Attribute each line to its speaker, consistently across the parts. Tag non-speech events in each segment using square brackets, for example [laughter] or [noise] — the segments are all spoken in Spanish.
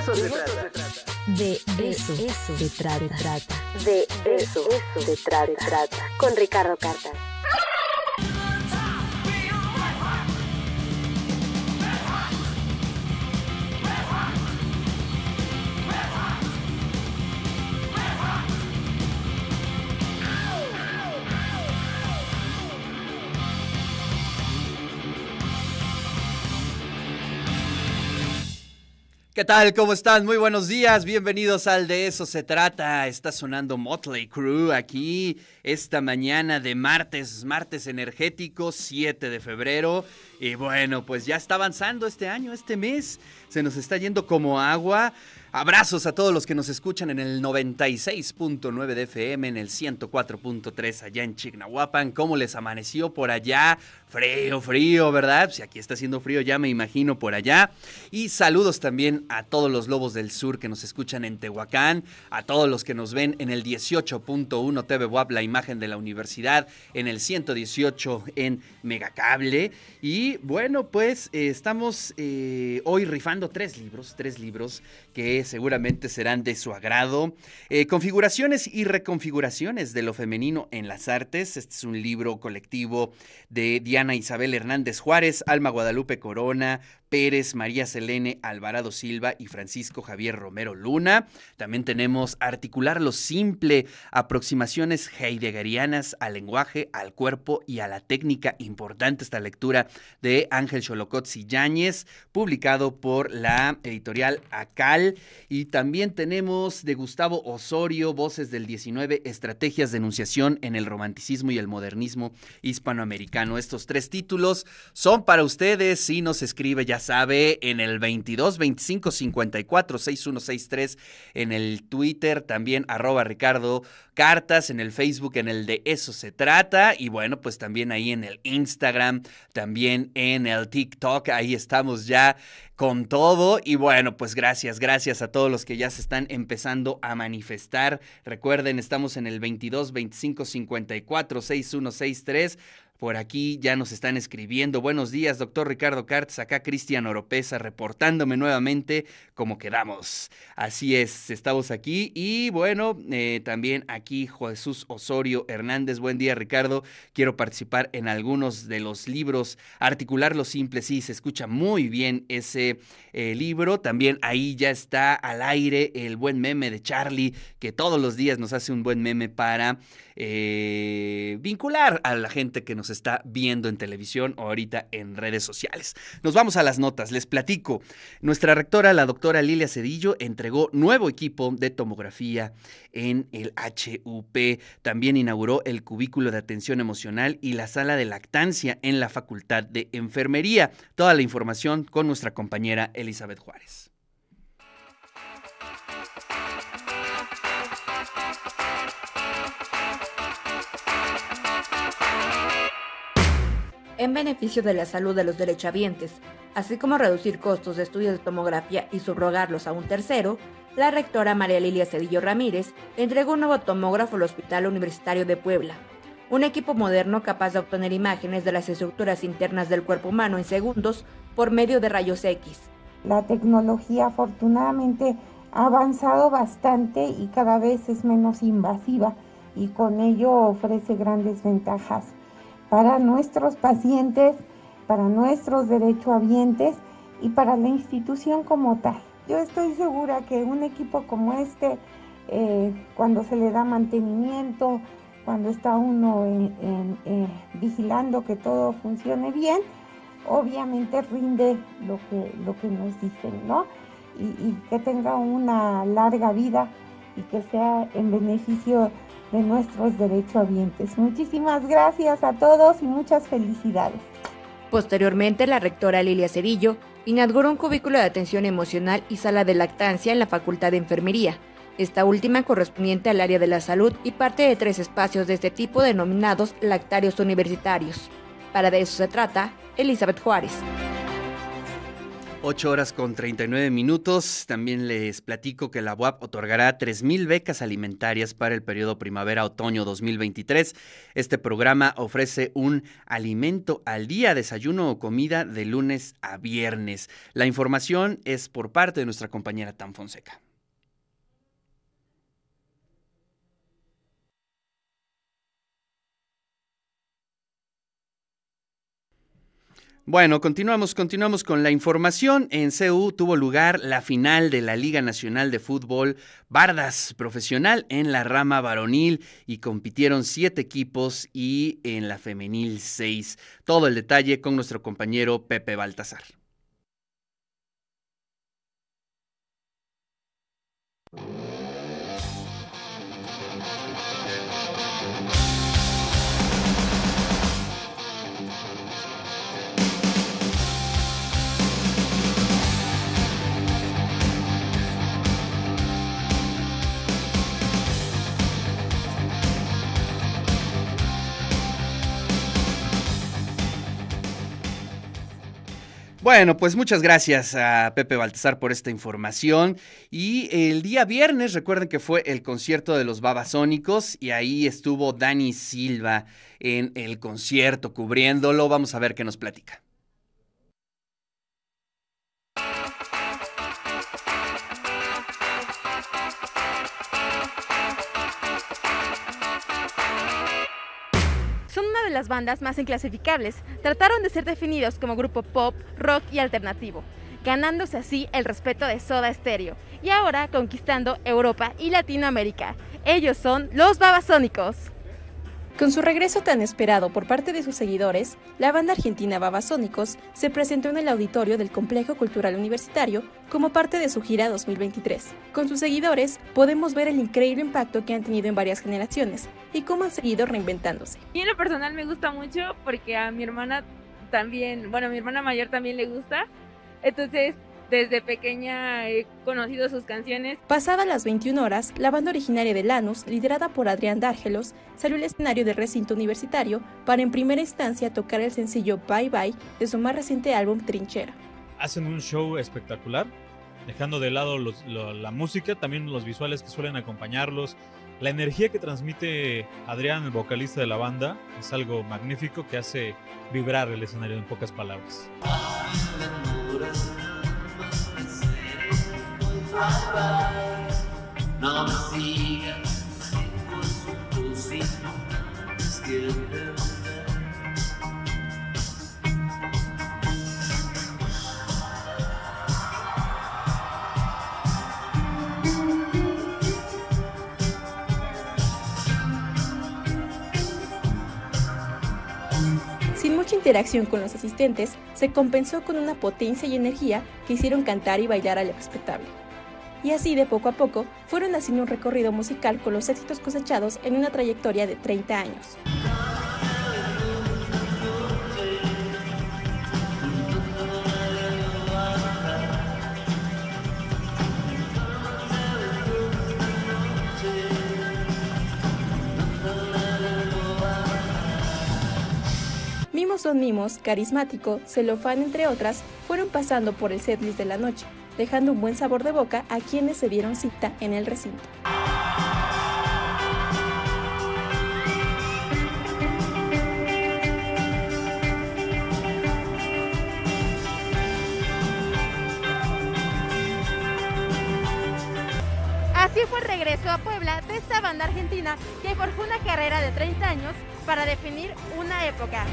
Speaker 1: eso se trata.
Speaker 2: De, eso, eso se trata.
Speaker 1: De, eso, eso se trata. Con Ricardo Cartas.
Speaker 3: ¿Qué tal? ¿Cómo están? Muy buenos días. Bienvenidos al De Eso Se Trata. Está sonando Motley Crew aquí esta mañana de martes, martes energético, 7 de febrero. Y bueno, pues ya está avanzando este año, este mes. Se nos está yendo como agua. Abrazos a todos los que nos escuchan en el 96.9 de FM, en el 104.3 allá en Chignahuapan. ¿Cómo les amaneció por allá? Frío, frío, ¿verdad? Si aquí está haciendo frío, ya me imagino por allá. Y saludos también a todos los lobos del sur que nos escuchan en Tehuacán, a todos los que nos ven en el 18.1 TV WAP, la imagen de la universidad, en el 118 en Megacable. Y bueno, pues eh, estamos eh, hoy rifando tres libros, tres libros que seguramente serán de su agrado. Eh, configuraciones y reconfiguraciones de lo femenino en las artes. Este es un libro colectivo de Diana Ana Isabel Hernández Juárez, Alma Guadalupe Corona, Pérez, María Selene Alvarado Silva y Francisco Javier Romero Luna. También tenemos Articular lo simple, aproximaciones heideggerianas al lenguaje, al cuerpo y a la técnica. Importante esta lectura de Ángel Cholocotzi Yáñez, publicado por la editorial ACAL. Y también tenemos de Gustavo Osorio, Voces del 19, Estrategias de Enunciación en el Romanticismo y el Modernismo Hispanoamericano. Estos tres títulos son para ustedes si nos escribe ya sabe, en el 22 25 54 6163, en el Twitter también, arroba Ricardo Cartas, en el Facebook, en el de Eso se trata, y bueno, pues también ahí en el Instagram, también en el TikTok, ahí estamos ya con todo. Y bueno, pues gracias, gracias a todos los que ya se están empezando a manifestar. Recuerden, estamos en el 22 25 54 6163. Por aquí ya nos están escribiendo. Buenos días, doctor Ricardo Cartz. Acá Cristian Oropesa reportándome nuevamente cómo quedamos. Así es, estamos aquí. Y bueno, eh, también aquí Jesús Osorio Hernández. Buen día, Ricardo. Quiero participar en algunos de los libros. Articular lo simple, sí, se escucha muy bien ese eh, libro. También ahí ya está al aire el buen meme de Charlie, que todos los días nos hace un buen meme para eh, vincular a la gente que nos está viendo en televisión o ahorita en redes sociales. Nos vamos a las notas, les platico. Nuestra rectora, la doctora Lilia Cedillo, entregó nuevo equipo de tomografía en el HUP. También inauguró el cubículo de atención emocional y la sala de lactancia en la Facultad de Enfermería. Toda la información con nuestra compañera Elizabeth Juárez.
Speaker 2: en beneficio de la salud de los derechohabientes, así como reducir costos de estudios de tomografía y subrogarlos a un tercero, la rectora María Lilia Cedillo Ramírez entregó un nuevo tomógrafo al Hospital Universitario de Puebla, un equipo moderno capaz de obtener imágenes de las estructuras internas del cuerpo humano en segundos por medio de rayos X. La tecnología afortunadamente ha avanzado bastante y cada vez es menos invasiva y con ello ofrece grandes ventajas para nuestros pacientes, para nuestros derechohabientes y para la institución como tal. Yo estoy segura que un equipo como este, eh, cuando se le da mantenimiento, cuando está uno eh, vigilando que todo funcione bien, obviamente rinde lo que, lo que nos dicen, ¿no? Y, y que tenga una larga vida y que sea en beneficio de nuestros derechohabientes. Muchísimas gracias a todos y muchas felicidades. Posteriormente, la rectora Lilia Cerillo inauguró un cubículo de atención emocional y sala de lactancia en la Facultad de Enfermería, esta última correspondiente al área de la salud y parte de tres espacios de este tipo denominados lactarios universitarios. Para de eso se trata Elizabeth Juárez.
Speaker 3: 8 horas con 39 minutos. También les platico que la UAP otorgará 3.000 becas alimentarias para el periodo primavera-otoño 2023. Este programa ofrece un alimento al día, desayuno o comida de lunes a viernes. La información es por parte de nuestra compañera Tan Fonseca. Bueno, continuamos, continuamos con la información. En CU tuvo lugar la final de la Liga Nacional de Fútbol Bardas Profesional en la rama varonil y compitieron siete equipos y en la femenil seis. Todo el detalle con nuestro compañero Pepe Baltasar. Bueno, pues muchas gracias a Pepe Baltazar por esta información. Y el día viernes, recuerden que fue el concierto de los Babasónicos y ahí estuvo Dani Silva en el concierto cubriéndolo. Vamos a ver qué nos platica.
Speaker 2: las bandas más inclasificables trataron de ser definidos como grupo pop, rock y alternativo, ganándose así el respeto de Soda Stereo y ahora conquistando Europa y Latinoamérica. Ellos son los Babasónicos. Con su regreso tan esperado por parte de sus seguidores, la banda argentina Babasónicos se presentó en el auditorio del Complejo Cultural Universitario como parte de su gira 2023. Con sus seguidores podemos ver el increíble impacto que han tenido en varias generaciones y cómo han seguido reinventándose. Y en lo personal me gusta mucho porque a mi hermana también, bueno, a mi hermana mayor también le gusta. Entonces desde pequeña he conocido sus canciones. Pasadas las 21 horas, la banda originaria de Lanus, liderada por Adrián Dárgelos, salió al escenario del recinto universitario para en primera instancia tocar el sencillo Bye Bye de su más reciente álbum Trinchera.
Speaker 4: Hacen un show
Speaker 5: espectacular, dejando de lado la música, también los visuales que suelen acompañarlos. La energía que transmite Adrián, el vocalista de la banda, es algo magnífico que hace vibrar el escenario en pocas palabras.
Speaker 2: Sin mucha interacción con los asistentes, se compensó con una potencia y energía que hicieron cantar y bailar al respetable y así de poco a poco fueron haciendo un recorrido musical con los éxitos cosechados en una trayectoria de 30 años. Mimos Don Mimos, Carismático, Celofán, entre otras, fueron pasando por el setlist de la noche, dejando un buen sabor de boca a quienes se dieron cita en el recinto. Así fue el regreso a Puebla de esta banda argentina que forjó una carrera de 30 años para definir una época.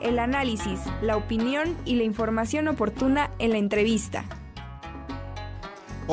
Speaker 2: El análisis, la opinión y la información oportuna en la entrevista.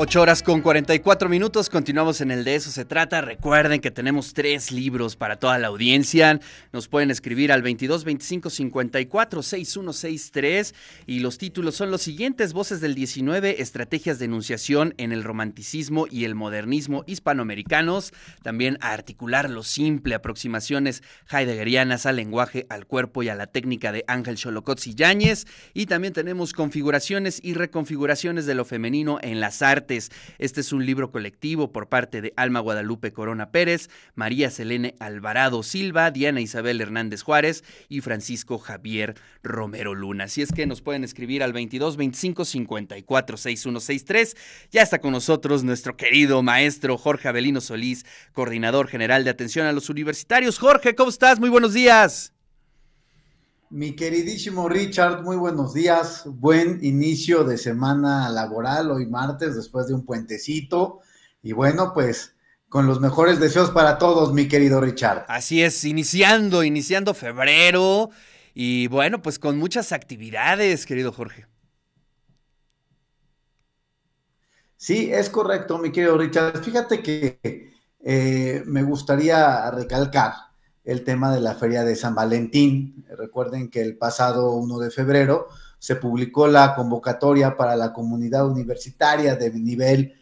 Speaker 3: 8 horas con 44 minutos, continuamos en el de eso se trata. Recuerden que tenemos tres libros para toda la audiencia. Nos pueden escribir al 22 25 54 6163 y los títulos son los siguientes: Voces del 19, estrategias de enunciación en el romanticismo y el modernismo hispanoamericanos. También a articular lo simple, aproximaciones heideggerianas al lenguaje, al cuerpo y a la técnica de Ángel Cholocotz Yáñez. Y también tenemos configuraciones y reconfiguraciones de lo femenino en las artes este es un libro colectivo por parte de Alma Guadalupe Corona Pérez, María Selene Alvarado Silva, Diana Isabel Hernández Juárez y Francisco Javier Romero Luna. Así es que nos pueden escribir al 22 25 54 6163. Ya está con nosotros nuestro querido maestro Jorge Avelino Solís, coordinador general de atención a los universitarios. Jorge, ¿cómo estás? Muy buenos días.
Speaker 6: Mi queridísimo Richard, muy buenos días. Buen inicio de semana laboral hoy martes, después de un puentecito. Y bueno, pues con los mejores deseos para todos, mi querido Richard. Así es, iniciando, iniciando febrero. Y
Speaker 3: bueno, pues con muchas actividades, querido Jorge.
Speaker 6: Sí, es correcto, mi querido Richard. Fíjate que eh, me gustaría recalcar el tema de la feria de San Valentín. Recuerden que el pasado 1 de febrero se publicó la convocatoria para la comunidad universitaria de nivel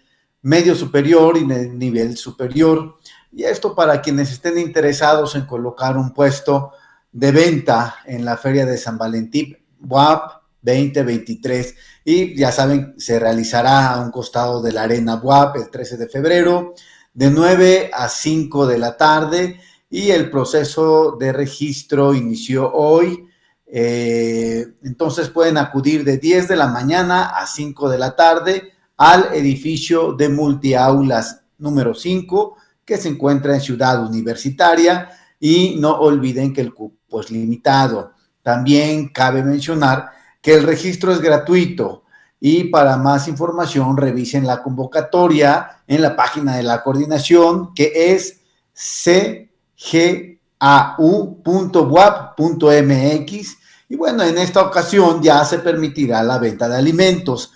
Speaker 6: medio superior y de nivel superior. Y esto para quienes estén interesados en colocar un puesto de venta en la feria de San Valentín WAP 2023. Y ya saben, se realizará a un costado de la arena WAP el 13 de febrero de 9 a 5 de la tarde y el proceso de registro inició hoy. Eh, entonces pueden acudir de 10 de la mañana a 5 de la tarde al edificio de multiaulas número 5 que se encuentra en Ciudad Universitaria y no olviden que el cupo es limitado. También cabe mencionar que el registro es gratuito y para más información revisen la convocatoria en la página de la coordinación que es C gau.wap.mx. Y bueno, en esta ocasión ya se permitirá la venta de alimentos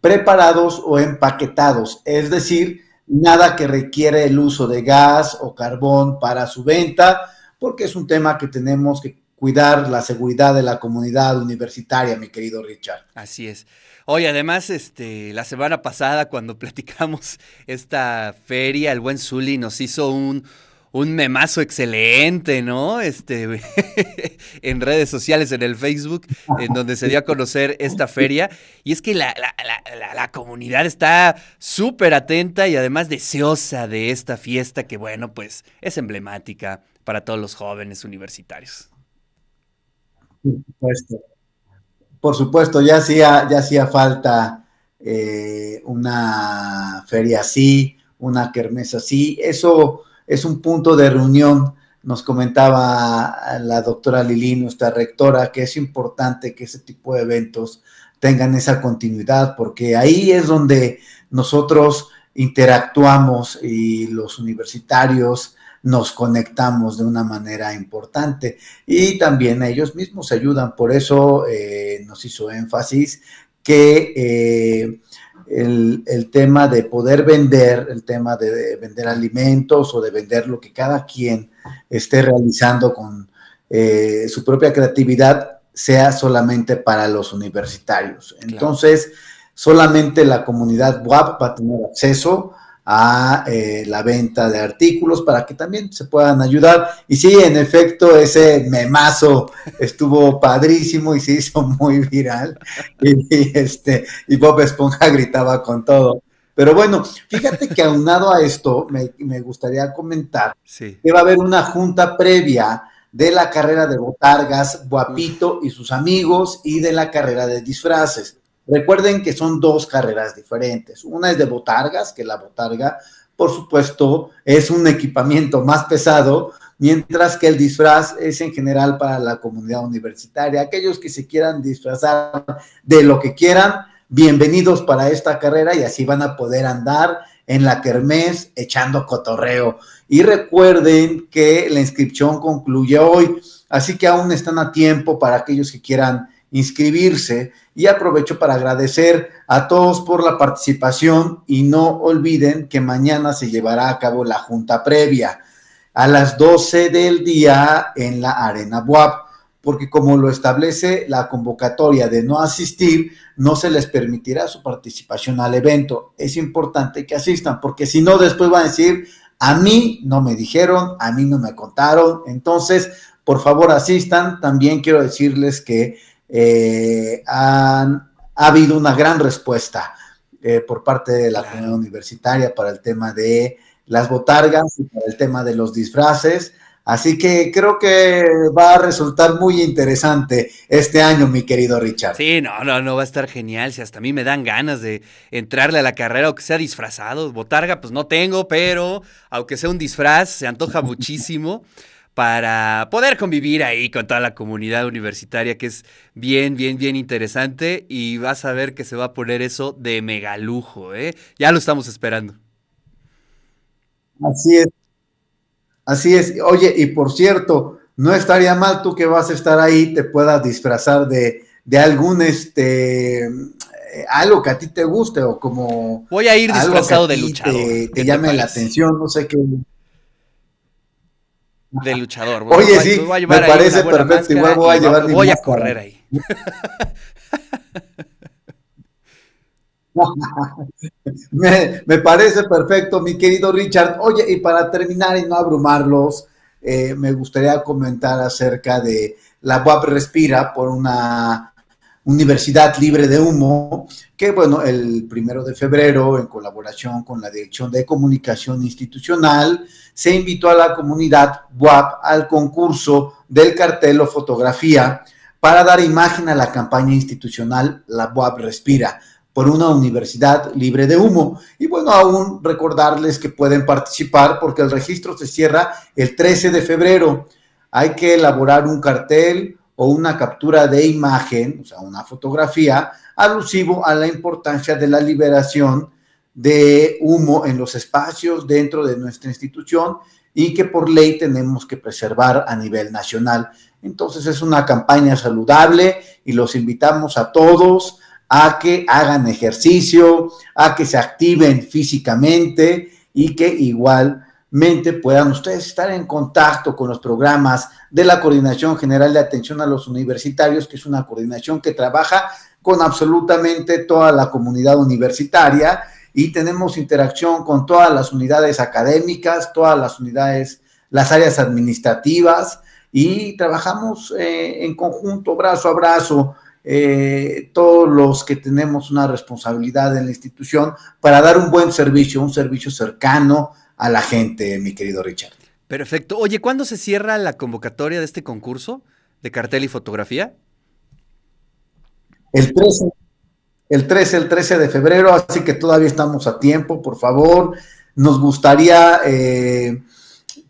Speaker 6: preparados o empaquetados, es decir, nada que requiere el uso de gas o carbón para su venta, porque es un tema que tenemos que cuidar la seguridad de la comunidad universitaria, mi querido Richard. Así es.
Speaker 3: Hoy además, este, la semana pasada cuando [laughs] platicamos esta feria, el buen Zully nos hizo un, un memazo excelente, ¿no? Este, [laughs] en redes sociales, en el Facebook, en donde se dio a conocer esta feria. Y es que la, comunidad está súper atenta y además deseosa de esta fiesta que, bueno, pues es emblemática para todos los jóvenes universitarios.
Speaker 6: Por supuesto, Por supuesto ya hacía, ya hacía falta eh, una feria así, una kermesa así. Eso es un punto de reunión. Nos comentaba la doctora Lili, nuestra rectora, que es importante que ese tipo de eventos tengan esa continuidad, porque ahí es donde nosotros interactuamos y los universitarios nos conectamos de una manera importante y también ellos mismos ayudan. Por eso eh, nos hizo énfasis que eh, el, tema de poder vender, el tema de, vender alimentos o de vender lo que cada quien esté realizando con eh, su propia creatividad sea solamente para los universitarios. Entonces, solamente la comunidad WAP va a tener acceso a eh, la venta de artículos para que también se puedan ayudar. Y sí, en efecto, ese memazo estuvo padrísimo y se hizo [laughs] muy viral. Y, este, y Bob Esponja gritaba con todo. Pero bueno, fíjate que aunado a esto, me, gustaría comentar que va a haber una junta previa de la carrera de botargas, Guapito y sus amigos y de la carrera de disfraces. Recuerden que son dos carreras diferentes. Una es de botargas, que la botarga, por supuesto, es un equipamiento más pesado, mientras que el disfraz es en general para la comunidad universitaria. Aquellos que se quieran disfrazar de lo que quieran, bienvenidos para esta carrera y así van a poder andar en la kermés echando cotorreo. Y recuerden que la inscripción concluye hoy, así que aún están a tiempo para aquellos que quieran inscribirse y aprovecho para agradecer a todos por la participación y no olviden que mañana se llevará a cabo la junta previa a las 12 del día en la Arena Buap, porque como lo establece la convocatoria de no asistir, no se les permitirá su participación al evento. Es importante que asistan, porque si no, después van a decir, a mí no me dijeron, a mí no me contaron. Entonces, por favor, asistan. También quiero decirles que eh, ha habido una gran respuesta eh, por parte de la comunidad universitaria para el tema de las botargas y para el tema de los disfraces. Así que creo que va a resultar muy interesante este año, mi querido Richard.
Speaker 3: Sí, no, no, no, va a estar genial. Si hasta a mí me dan ganas de entrarle a la carrera, aunque sea disfrazado. Botarga, pues no tengo, pero aunque sea un disfraz, se antoja [laughs] muchísimo para poder convivir ahí con toda la comunidad universitaria, que es bien, bien, bien interesante. Y vas a ver que se va a poner eso de megalujo, ¿eh? Ya lo estamos esperando.
Speaker 6: Así es. Así es. Oye, y por cierto, no estaría mal tú que vas a estar ahí, te puedas disfrazar de, algún este algo que a ti te guste o como voy a ir disfrazado de luchador te, te, llame la atención no sé qué
Speaker 3: de luchador. Oye, pues, sí, pues, me parece perfecto. Igual voy a llevar mi Voy a
Speaker 6: correr ahí. [laughs] me, parece perfecto, mi querido Richard. Oye, y para terminar y no abrumarlos, eh, me gustaría comentar acerca de la WAP Respira por una Universidad Libre de Humo, que bueno, el primero de febrero, en colaboración con la Dirección de Comunicación Institucional, se invitó a la comunidad WAP al concurso del cartel o fotografía para dar imagen a la campaña institucional La WAP Respira por una universidad libre de humo. Y bueno, aún recordarles que pueden participar porque el registro se cierra el 13 de febrero. Hay que elaborar un cartel, o una captura de imagen, o sea, una fotografía, alusivo a la importancia de la liberación de humo en los espacios dentro de nuestra institución y que por ley tenemos que preservar a nivel nacional. Entonces es una campaña saludable y los invitamos a todos a que hagan ejercicio, a que se activen físicamente y que igual puedan ustedes estar en contacto con los programas de la Coordinación General de Atención a los Universitarios, que es una coordinación que trabaja con absolutamente toda la comunidad universitaria y tenemos interacción con todas las unidades académicas, todas las unidades, las áreas administrativas y trabajamos eh, en conjunto, brazo a brazo, eh, todos los que tenemos una responsabilidad en la institución para dar un buen servicio, un servicio cercano a la gente, mi querido Richard.
Speaker 3: Perfecto. Oye, ¿cuándo se cierra la convocatoria de este concurso de cartel y fotografía?
Speaker 6: El 13, el 13, el de febrero, así que todavía estamos a tiempo, por favor. Nos gustaría eh,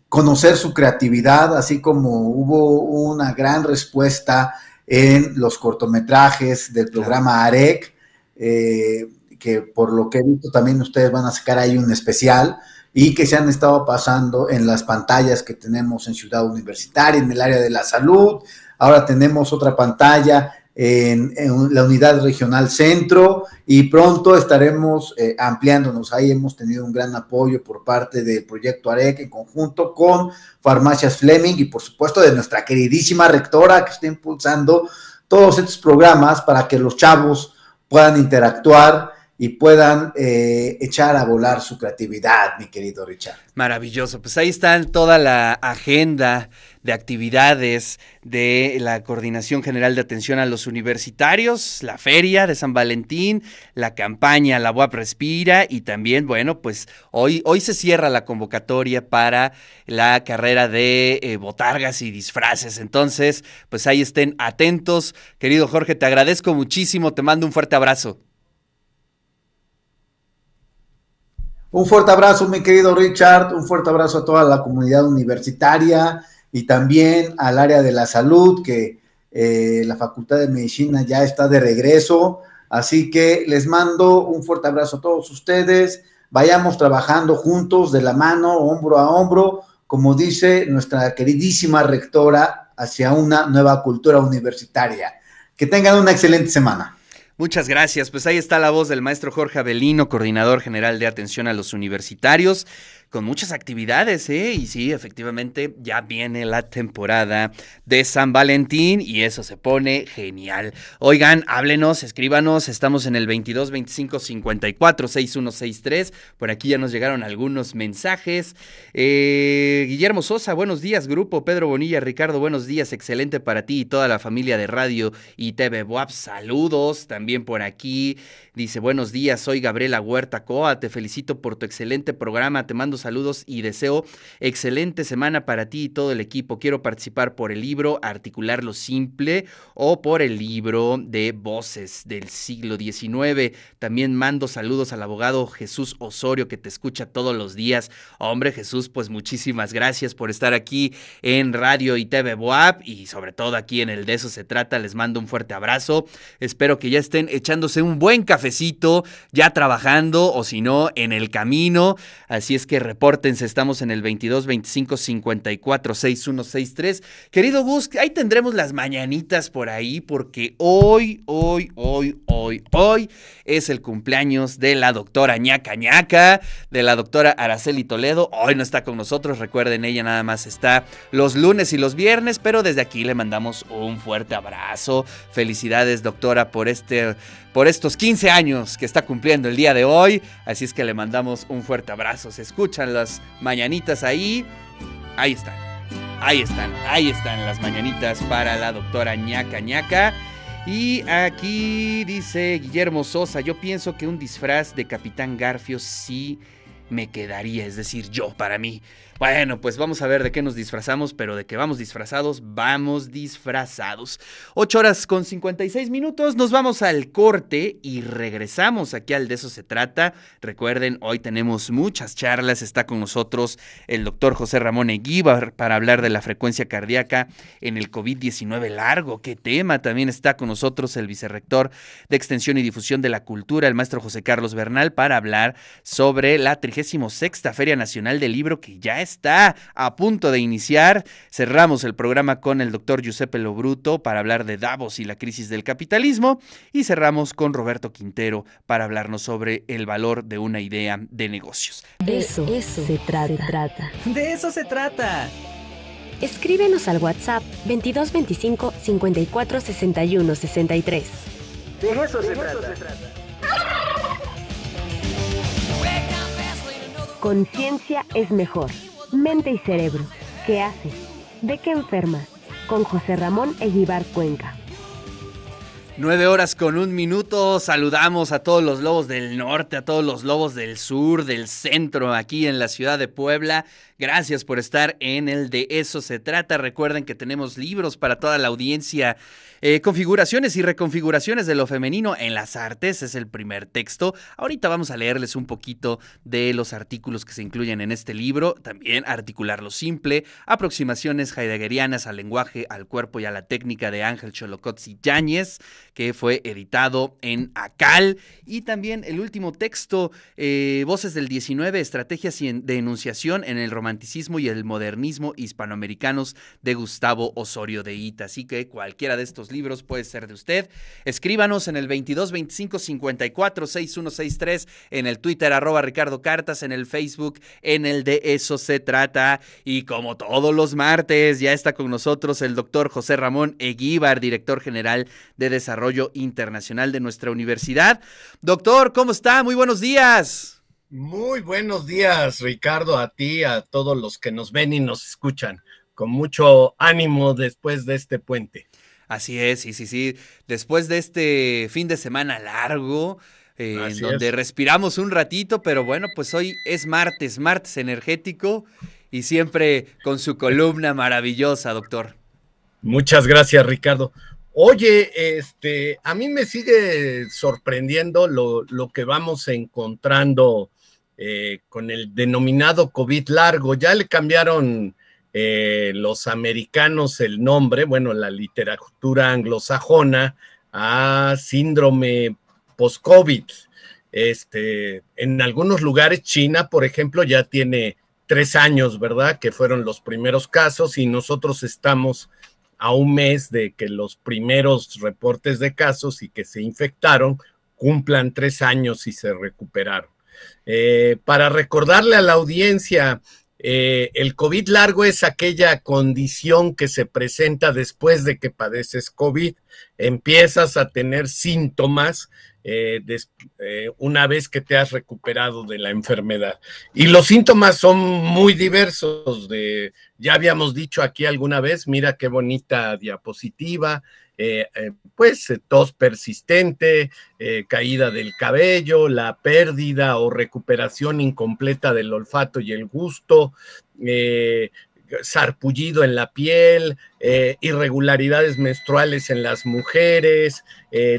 Speaker 6: conocer su creatividad, así como hubo una gran respuesta en los cortometrajes del programa AREC, eh, que por lo que he visto también ustedes van a sacar ahí un especial y que se han estado pasando en las pantallas que tenemos en Ciudad Universitaria, en el área de la salud. Ahora tenemos otra pantalla en, la unidad regional centro y pronto estaremos eh, ampliándonos. Ahí hemos tenido un gran apoyo por parte del proyecto AREC en conjunto con Farmacias Fleming y por supuesto de nuestra queridísima rectora que está impulsando todos estos programas para que los chavos puedan interactuar y puedan eh, echar a volar su creatividad, mi querido Richard.
Speaker 3: Maravilloso, pues ahí está toda la agenda de actividades de la Coordinación General de Atención a los Universitarios, la feria de San Valentín, la campaña La UAP Respira y también, bueno, pues hoy, hoy se cierra la convocatoria para la carrera de eh, botargas y disfraces. Entonces, pues ahí estén atentos. Querido Jorge, te agradezco muchísimo, te mando un fuerte abrazo.
Speaker 6: Un fuerte abrazo, mi querido Richard, un fuerte abrazo a toda la comunidad universitaria y también al área de la salud, que eh, la Facultad de Medicina ya está de regreso. Así que les mando un fuerte abrazo a todos ustedes. Vayamos trabajando juntos, de la mano, hombro a hombro, como dice nuestra queridísima rectora, hacia una nueva cultura universitaria. Que tengan una excelente semana.
Speaker 3: Muchas gracias. Pues ahí está la voz del maestro Jorge Avelino, coordinador general de atención a los universitarios con muchas actividades, ¿eh? Y sí, efectivamente, ya viene la temporada de San Valentín y eso se pone genial. Oigan, háblenos, escríbanos, estamos en el 22 25 54 6163. Por aquí ya nos llegaron algunos mensajes. Eh, Guillermo Sosa, buenos días, grupo. Pedro Bonilla, Ricardo, buenos días, excelente para ti y toda la familia de radio y TV Boab. Saludos también por aquí. Dice, buenos días, soy Gabriela Huerta Coa, te felicito por tu excelente programa, te mando saludos y deseo excelente semana para ti y todo el equipo. Quiero participar por el libro Articular lo Simple o por el libro de Voces del siglo XIX. También mando saludos al abogado Jesús Osorio que te escucha todos los días. Hombre Jesús, pues muchísimas gracias por estar aquí en Radio y TV Boab y sobre todo aquí en el De eso se trata. Les mando un fuerte abrazo. Espero que ya estén echándose un buen café cafecito, ya trabajando o si no, en el camino. Así es que repórtense, estamos en el 22 25 54 6163. Querido Gus, ahí tendremos las mañanitas por ahí porque hoy, hoy, hoy, hoy, hoy es el cumpleaños de la doctora ñaca ñaca, de la doctora Araceli Toledo. Hoy no está con nosotros, recuerden, ella nada más está los lunes y los viernes, pero desde aquí le mandamos un fuerte abrazo. Felicidades, doctora, por este por estos 15 años que está cumpliendo el día de hoy. Así es que le mandamos un fuerte abrazo. Se escuchan las mañanitas ahí. Ahí están. Ahí están. Ahí están las mañanitas para la doctora ñaca ñaca. Y aquí dice Guillermo Sosa, yo pienso que un disfraz de Capitán Garfio sí me quedaría, es decir, yo para mí. Bueno, pues vamos a ver de qué nos disfrazamos, pero de que vamos disfrazados, vamos disfrazados. Ocho horas con 56 minutos, nos vamos al corte y regresamos aquí al De eso se trata. Recuerden, hoy tenemos muchas charlas, está con nosotros el doctor José Ramón Eguíbar para hablar de la frecuencia cardíaca en el COVID-19 largo, qué tema. También está con nosotros el vicerrector de Extensión y Difusión de la Cultura, el maestro José Carlos Bernal, para hablar sobre la 36 Feria Nacional del Libro que ya es está a punto de iniciar. Cerramos el programa con el doctor Giuseppe Lobruto para hablar de Davos y la crisis del capitalismo y cerramos con Roberto Quintero para hablarnos sobre el valor de una idea de negocios.
Speaker 2: De eso, se, trata. De eso se trata. Escríbenos al WhatsApp 2225 54 61 63. De eso se trata. Conciencia es mejor. Mente y Cerebro. ¿Qué hace? ¿De qué enferma? Con José Ramón Eguibar Cuenca.
Speaker 3: Nueve horas con un minuto. Saludamos a todos los lobos del norte, a todos los lobos del sur, del centro, aquí en la ciudad de Puebla. Gracias por estar en el de eso se trata. Recuerden que tenemos libros para toda la audiencia eh, configuraciones y reconfiguraciones de lo femenino en las artes es el primer texto. Ahorita vamos a leerles un poquito de los artículos que se incluyen en este libro. También articular lo simple, aproximaciones heideggerianas al lenguaje, al cuerpo y a la técnica de Ángel Cholocotzi Yáñez, que fue editado en ACAL. Y también el último texto, eh, Voces del 19, Estrategias de Enunciación en el Romanticismo y el Modernismo Hispanoamericanos de Gustavo Osorio de Ita. Así que cualquiera de estos libros puede ser de usted. Escríbanos en el 22 25 6163, en el Twitter arroba Ricardo Cartas, en el Facebook, en el de Eso se trata. Y como todos los martes, ya está con nosotros el doctor José Ramón Eguíbar, director general de Desarrollo Internacional de nuestra universidad. Doctor, ¿cómo está? Muy buenos días. Muy buenos días, Ricardo, a ti, a todos los que nos ven y nos
Speaker 5: escuchan. Con mucho ánimo después de este puente.
Speaker 3: Así es, sí, sí, sí. Después de este fin de semana largo, eh, en donde respiramos un ratito, pero bueno, pues hoy es martes, martes energético y siempre con su columna maravillosa, doctor.
Speaker 5: Muchas gracias, Ricardo. Oye, este, a mí me sigue sorprendiendo lo, lo que vamos encontrando eh, con el denominado COVID largo. Ya le cambiaron eh, los americanos el nombre, bueno, la literatura anglosajona, a síndrome post-COVID. Este, en algunos lugares, China, por ejemplo, ya tiene tres años, ¿verdad? Que fueron los primeros casos y nosotros estamos a un mes de que los primeros reportes de casos y que se infectaron cumplan tres años y se recuperaron. Eh, para recordarle a la audiencia, eh, el COVID largo es aquella condición que se presenta después de que padeces COVID. Empiezas a tener síntomas eh, eh, una vez que te has recuperado de la enfermedad. Y los síntomas son muy diversos. ya habíamos dicho aquí alguna vez, mira qué bonita diapositiva, eh, eh, pues eh, tos persistente, caída del cabello, la pérdida o recuperación incompleta del olfato y el gusto, sarpullido en la piel, irregularidades menstruales en las mujeres,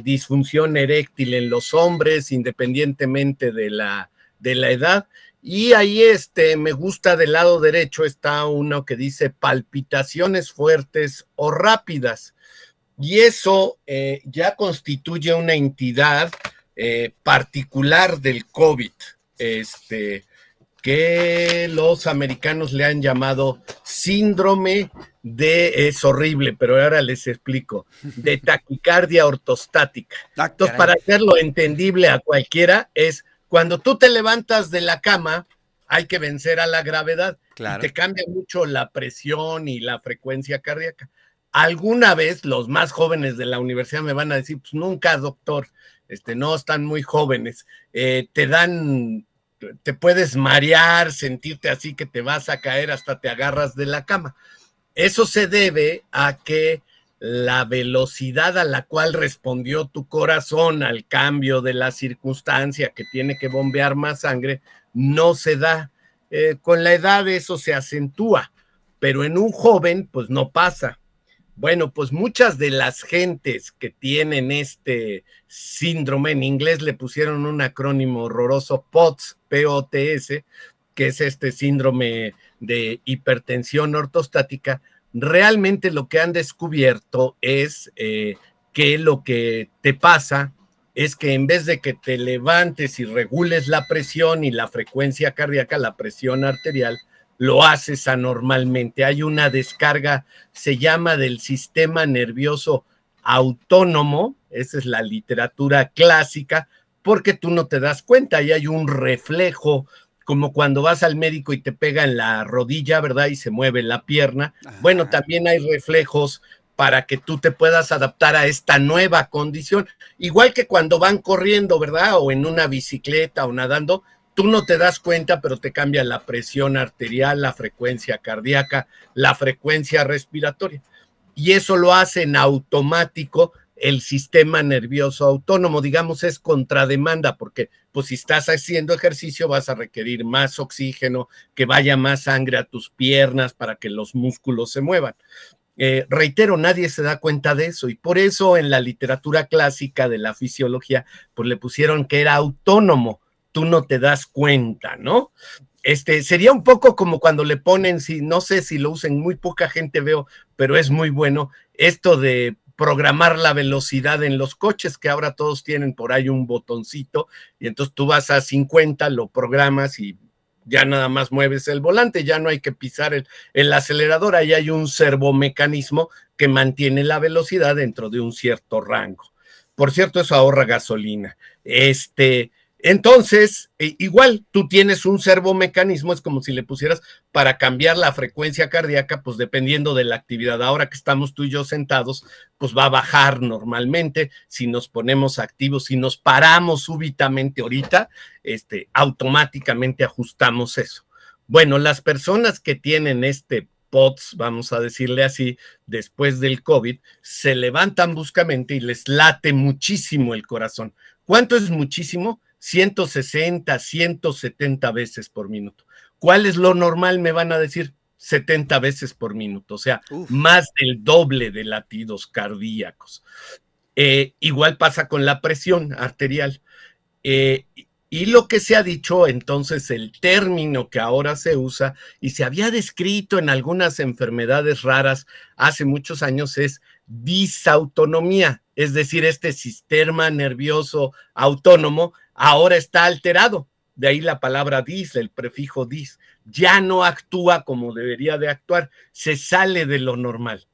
Speaker 5: disfunción eréctil en los hombres, independientemente de la, de la edad. Y ahí este, me gusta del lado derecho está uno que dice palpitaciones fuertes o rápidas y eso eh, ya constituye una entidad eh, particular del COVID, este, que los americanos le han llamado síndrome de, es horrible, pero ahora les explico, de taquicardia ortostática. Ah, Entonces, para hacerlo entendible a cualquiera, es cuando tú te levantas de la cama, hay que vencer a la gravedad. te cambia mucho la presión y la frecuencia cardíaca. Alguna vez los más jóvenes de la universidad me van a decir, pues nunca, doctor, este, no están muy jóvenes, eh, te dan, te puedes marear, sentirte así que te vas a caer hasta te agarras de la cama. Eso se debe a que la velocidad a la cual respondió tu corazón al cambio de la circunstancia que tiene que bombear más sangre no se da. Eh, con la edad eso se acentúa, pero en un joven pues no pasa. Bueno, pues muchas de las gentes que tienen este síndrome, en inglés le pusieron un acrónimo horroroso, POTS, P-O-T-S, que es este síndrome de hipertensión ortostática, realmente lo que han descubierto es eh, que lo que te pasa es que en vez de que te levantes y regules la presión y la frecuencia cardíaca, la presión arterial, lo haces anormalmente. Hay una descarga, se llama del sistema nervioso autónomo, esa es la literatura clásica, porque tú no te das cuenta y hay un reflejo como cuando vas al médico y te pega en la rodilla, ¿verdad? Y se mueve la pierna. Bueno, también hay reflejos para que tú te puedas adaptar a esta nueva condición. Igual que cuando van corriendo, ¿verdad? O en una bicicleta o nadando, Tú no te das cuenta, pero te cambia la presión arterial, la frecuencia cardíaca, la frecuencia respiratoria. Y eso lo hace en automático el sistema nervioso autónomo, digamos, es contrademanda, porque pues si estás haciendo ejercicio vas a requerir más oxígeno, que vaya más sangre a tus piernas para que los músculos se muevan. Eh, reitero, nadie se da cuenta de eso y por eso en la literatura clásica de la fisiología, pues le pusieron que era autónomo, tú no te das cuenta, ¿no? Este, sería un poco como cuando le ponen, si no sé si lo usen, muy poca gente veo, pero es muy bueno esto de programar la velocidad en los coches, que ahora todos tienen por ahí un botoncito, y entonces tú vas a 50, lo programas y ya nada más mueves el volante, ya no hay que pisar el, el acelerador, ahí hay un servomecanismo que mantiene la velocidad dentro de un cierto rango. Por cierto, eso ahorra gasolina. Este, entonces, e, igual tú tienes un servomecanismo, es como si le pusieras para cambiar la frecuencia cardíaca, pues dependiendo de la actividad. Ahora que estamos tú y yo sentados, pues va a bajar normalmente si nos ponemos activos, si nos paramos súbitamente ahorita, este, automáticamente ajustamos eso. Bueno, las personas que tienen este POTS, vamos a decirle así, después del COVID, se levantan bruscamente y les late muchísimo el corazón. ¿Cuánto es muchísimo? 160, 170 veces por minuto. ¿Cuál es lo normal? Me van a decir 70 veces por minuto, o sea, más del doble de latidos cardíacos. Eh, igual pasa con la presión arterial. Eh, y lo que se ha dicho entonces, el término que ahora se usa y se había descrito en algunas enfermedades raras hace muchos años es disautonomía, es decir, este sistema nervioso autónomo ahora está alterado. De ahí la palabra dis, el prefijo dis. Ya no actúa como debería de actuar, se sale de lo normal.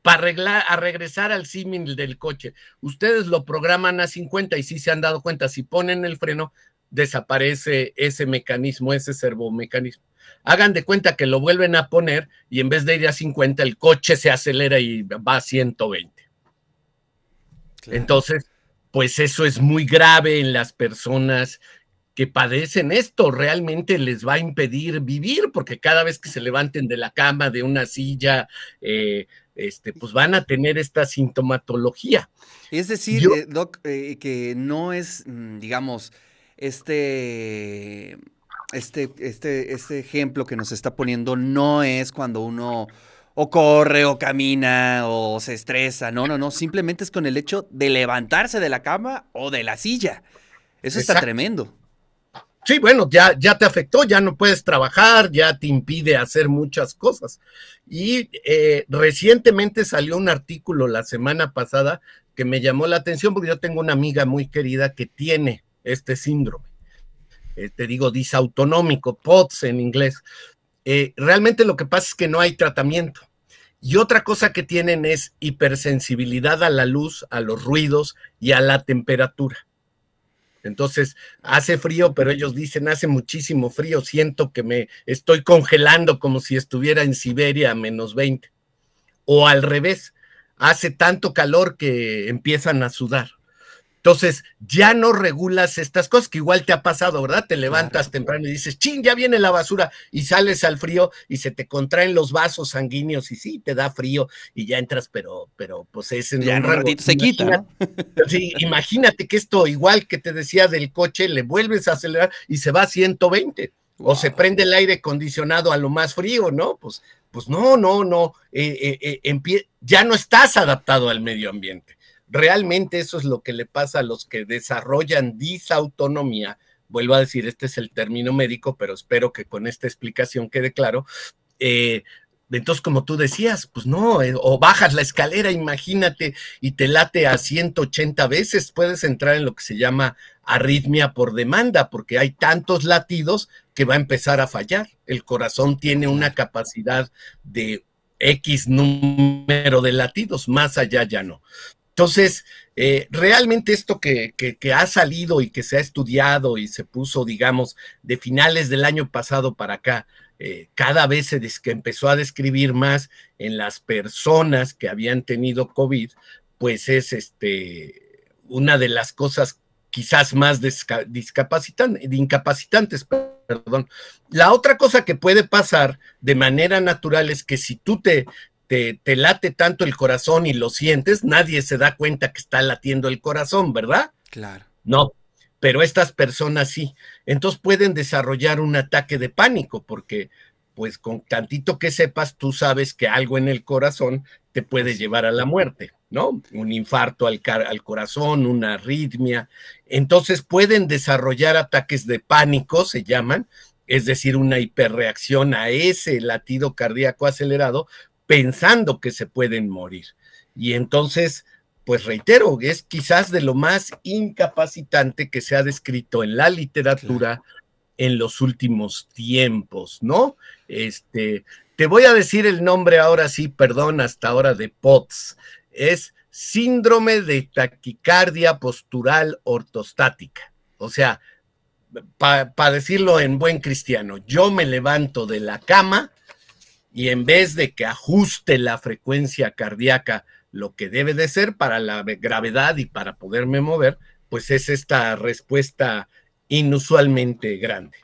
Speaker 5: Para arreglar, a regresar al símil del coche, ustedes lo programan a 50 y si sí se han dado cuenta, si ponen el freno, desaparece ese mecanismo, ese servomecanismo. Hagan de cuenta que lo vuelven a poner y en vez de ir a 50, el coche se acelera y va a 120. Entonces, pues eso es muy grave en las personas que padecen esto, realmente les va a impedir vivir, porque cada vez que se levanten de la cama, de una silla, eh, este, pues van a tener esta sintomatología.
Speaker 3: Es decir, eh, Doc, eh, que no es, mm, digamos, este, este, este, este ejemplo que nos está poniendo no es cuando uno o corre o camina o se estresa. No, no, no. Simplemente es con el hecho de levantarse de la cama o de la silla. Eso está tremendo.
Speaker 5: Sí, bueno, ya, ya te afectó, ya no puedes trabajar, ya te impide hacer muchas cosas. Y eh, recientemente salió un artículo la semana pasada que me llamó la atención porque yo tengo una amiga muy querida que tiene este síndrome. Eh, te digo, disautonómico, POTS en inglés. Eh, realmente lo que pasa es que no hay tratamiento. Y otra cosa que tienen es hipersensibilidad a la luz, a los ruidos y a la temperatura. Entonces, hace frío, pero ellos dicen, hace muchísimo frío, siento que me estoy congelando como si estuviera en Siberia a menos 20. O al revés, hace tanto calor que empiezan a sudar. Entonces, ya no regulas estas cosas que igual te ha pasado, ¿verdad? Te levantas temprano y dices, ching, ya viene la basura y sales al frío y se te contraen los vasos sanguíneos y sí, te da frío y ya entras, pero, pero pues es en ya un, ratito Imagínate, que esto igual que te decía del coche, le vuelves a acelerar y se va a 120. O se prende el aire acondicionado a lo más frío, ¿no? Pues, pues no, no, no. Eh, eh, eh, ya no estás adaptado al medio ambiente. Realmente eso es lo que le pasa a los que desarrollan disautonomía. Vuelvo a decir, este es el término médico, pero espero que con esta explicación quede claro. Eh, entonces, como tú decías, pues no, eh, o bajas la escalera, imagínate, y te late a 180 veces, puedes entrar en lo que se llama arritmia por demanda, porque hay tantos latidos que va a empezar a fallar. El corazón tiene una capacidad de X número de latidos, más allá ya no. Entonces, eh, realmente esto que, ha salido y que se ha estudiado y se puso, digamos, de finales del año pasado para acá, eh, cada vez se que empezó a describir más en las personas que habían tenido COVID, pues es este, una de las cosas quizás más discapacitantes, incapacitantes. Perdón. La otra cosa que puede pasar de manera natural es que si tú te, te, late tanto el corazón y lo sientes, nadie se da cuenta que está latiendo el corazón, ¿verdad? Claro. No, pero estas personas sí. Entonces pueden desarrollar un ataque de pánico porque pues con tantito que sepas, tú sabes que algo en el corazón te puede llevar a la muerte, ¿no? Un infarto al, al corazón, una arritmia. Entonces pueden desarrollar ataques de pánico, se llaman, es decir, una hiperreacción a ese latido cardíaco acelerado, pensando que se pueden morir. Y entonces, pues reitero, es quizás de lo más incapacitante que se ha descrito en la literatura en los últimos tiempos, ¿no? Este, te voy a decir el nombre ahora sí, perdón, hasta ahora de POTS. Es síndrome de taquicardia postural ortostática. O sea, para decirlo en buen cristiano, yo me levanto de la cama y en vez de que ajuste la frecuencia cardíaca lo que debe de ser para la gravedad y para poderme mover, pues es esta respuesta inusualmente grande.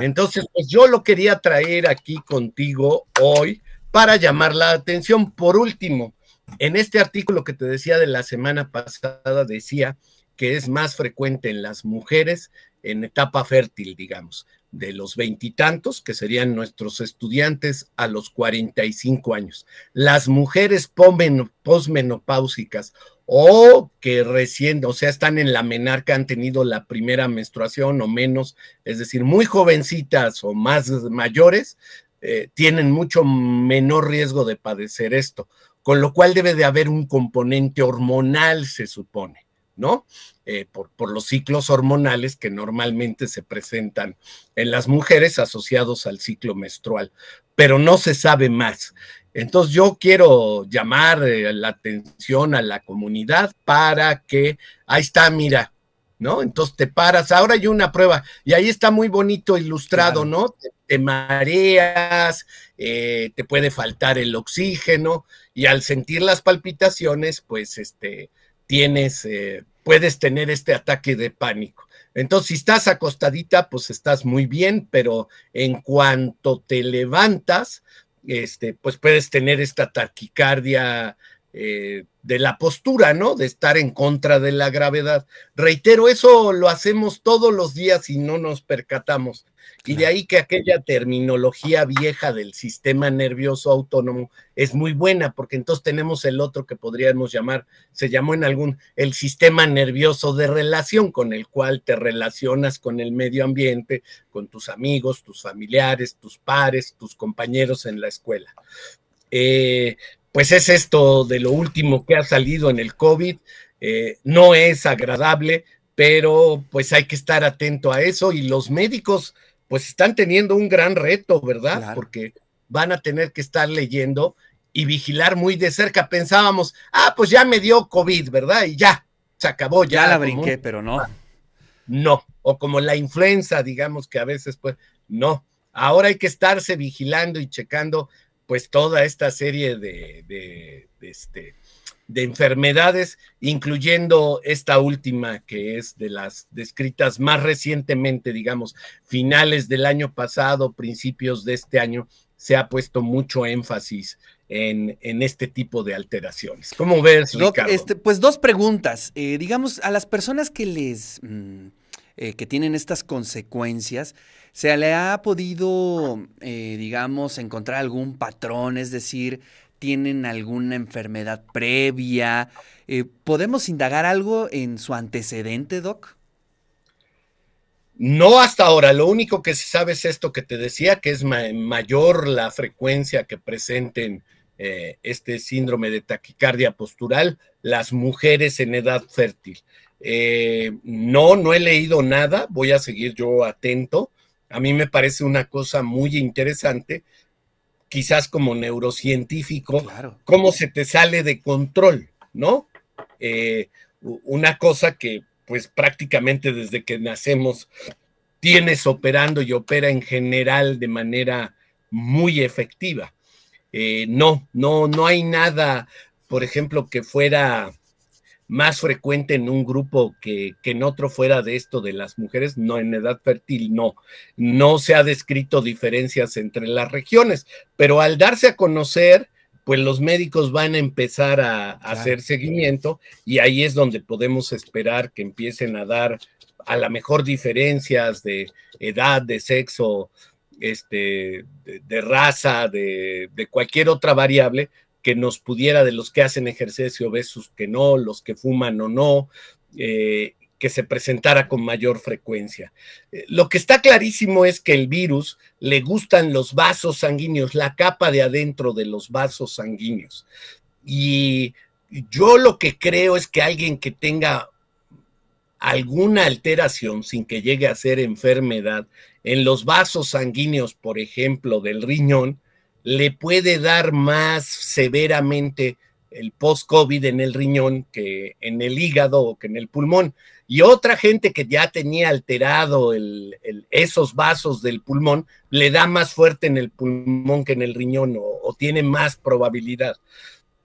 Speaker 5: Entonces, pues yo lo quería traer aquí contigo hoy para llamar la atención. Por último, en este artículo que te decía de la semana pasada, decía que es más frecuente en las mujeres en etapa fértil, digamos de los veintitantos, que serían nuestros estudiantes a los 45 años. Las mujeres posmenopáusicas o que recién, o sea, están en la menarca, han tenido la primera menstruación o menos, es decir, muy jovencitas o más mayores, eh, tienen mucho menor riesgo de padecer esto, con lo cual debe de haber un componente hormonal, se supone. ¿no? Eh, por, los ciclos hormonales que normalmente se presentan en las mujeres asociados al ciclo menstrual, pero no se sabe más. Entonces yo quiero llamar eh, la atención a la comunidad para que, ahí está, mira, ¿no? Entonces te paras, ahora hay una prueba, y ahí está muy bonito ilustrado, ¿no? Te, mareas, eh, te puede faltar el oxígeno, y al sentir las palpitaciones, pues este, tienes, eh, puedes tener este ataque de pánico. Entonces, si estás acostadita, pues estás muy bien, pero en cuanto te levantas, este, pues puedes tener esta taquicardia eh, de la postura, ¿no? De estar en contra de la gravedad. Reitero, eso lo hacemos todos los días y no nos percatamos. Y de ahí que aquella terminología vieja del sistema nervioso autónomo es muy buena, porque entonces tenemos el otro que podríamos llamar, se llamó en algún, el sistema nervioso de relación, con el cual te relacionas con el medio ambiente, con tus amigos, tus familiares, tus pares, tus compañeros en la escuela. Eh, pues es esto de lo último que ha salido en el COVID. Eh, no es agradable, pero pues hay que estar atento a eso y los médicos pues están teniendo un gran reto, ¿verdad? Porque van a tener que estar leyendo y vigilar muy de cerca. Pensábamos, ah, pues ya me dio COVID, ¿verdad? Y ya, se acabó. Ya, ya la brinqué, pero no. Ah, no, o como la influenza, digamos que a veces pues no. Ahora hay que estarse vigilando y checando pues toda esta serie de, este, de enfermedades, incluyendo esta última que es de las descritas más recientemente, digamos, finales del año pasado, principios de este año, se ha puesto mucho
Speaker 3: énfasis en, este tipo de alteraciones. ¿Cómo ves, Ricardo? Este, pues dos preguntas. Eh, digamos, a las personas que les, mm, eh, que tienen estas consecuencias, ¿se le ha podido, eh, digamos, encontrar algún patrón? Es decir, ¿tienen alguna enfermedad previa? Eh, ¿Podemos indagar algo en su antecedente, Doc?
Speaker 5: No hasta ahora, lo único que se sabe es esto que te decía, que es mayor la frecuencia que presenten este síndrome de taquicardia postural las mujeres en edad fértil. Eh, no, no he leído nada, voy a seguir yo atento. A mí me parece una cosa muy interesante, quizás como neurocientífico, cómo se te sale de control, ¿no? Eh, una cosa que pues prácticamente desde que nacemos tienes operando y opera en general de manera muy efectiva. Eh, no, no, no hay nada, por ejemplo, que fuera más frecuente en un grupo que, en otro fuera de esto de las mujeres, no en edad fértil, no. No se ha descrito diferencias entre las regiones, pero al darse a conocer, pues los médicos van a empezar a, hacer seguimiento y ahí es donde podemos esperar que empiecen a dar a la mejor diferencias de edad, de sexo, este, de, de raza, de, de, cualquier otra variable, que nos pudiera de los que hacen ejercicio versus que no, los que fuman o no, eh, que se presentara con mayor frecuencia. Eh, lo que está clarísimo es que el virus le gustan los vasos sanguíneos, la capa de adentro de los vasos sanguíneos. Y yo lo que creo es que alguien que tenga alguna alteración sin que llegue a ser enfermedad en los vasos sanguíneos, por ejemplo, del riñón, le puede dar más severamente el post-COVID en el riñón que en el hígado o que en el pulmón. Y otra gente que ya tenía alterado esos vasos del pulmón, le da más fuerte en el pulmón que en el riñón o tiene más probabilidad.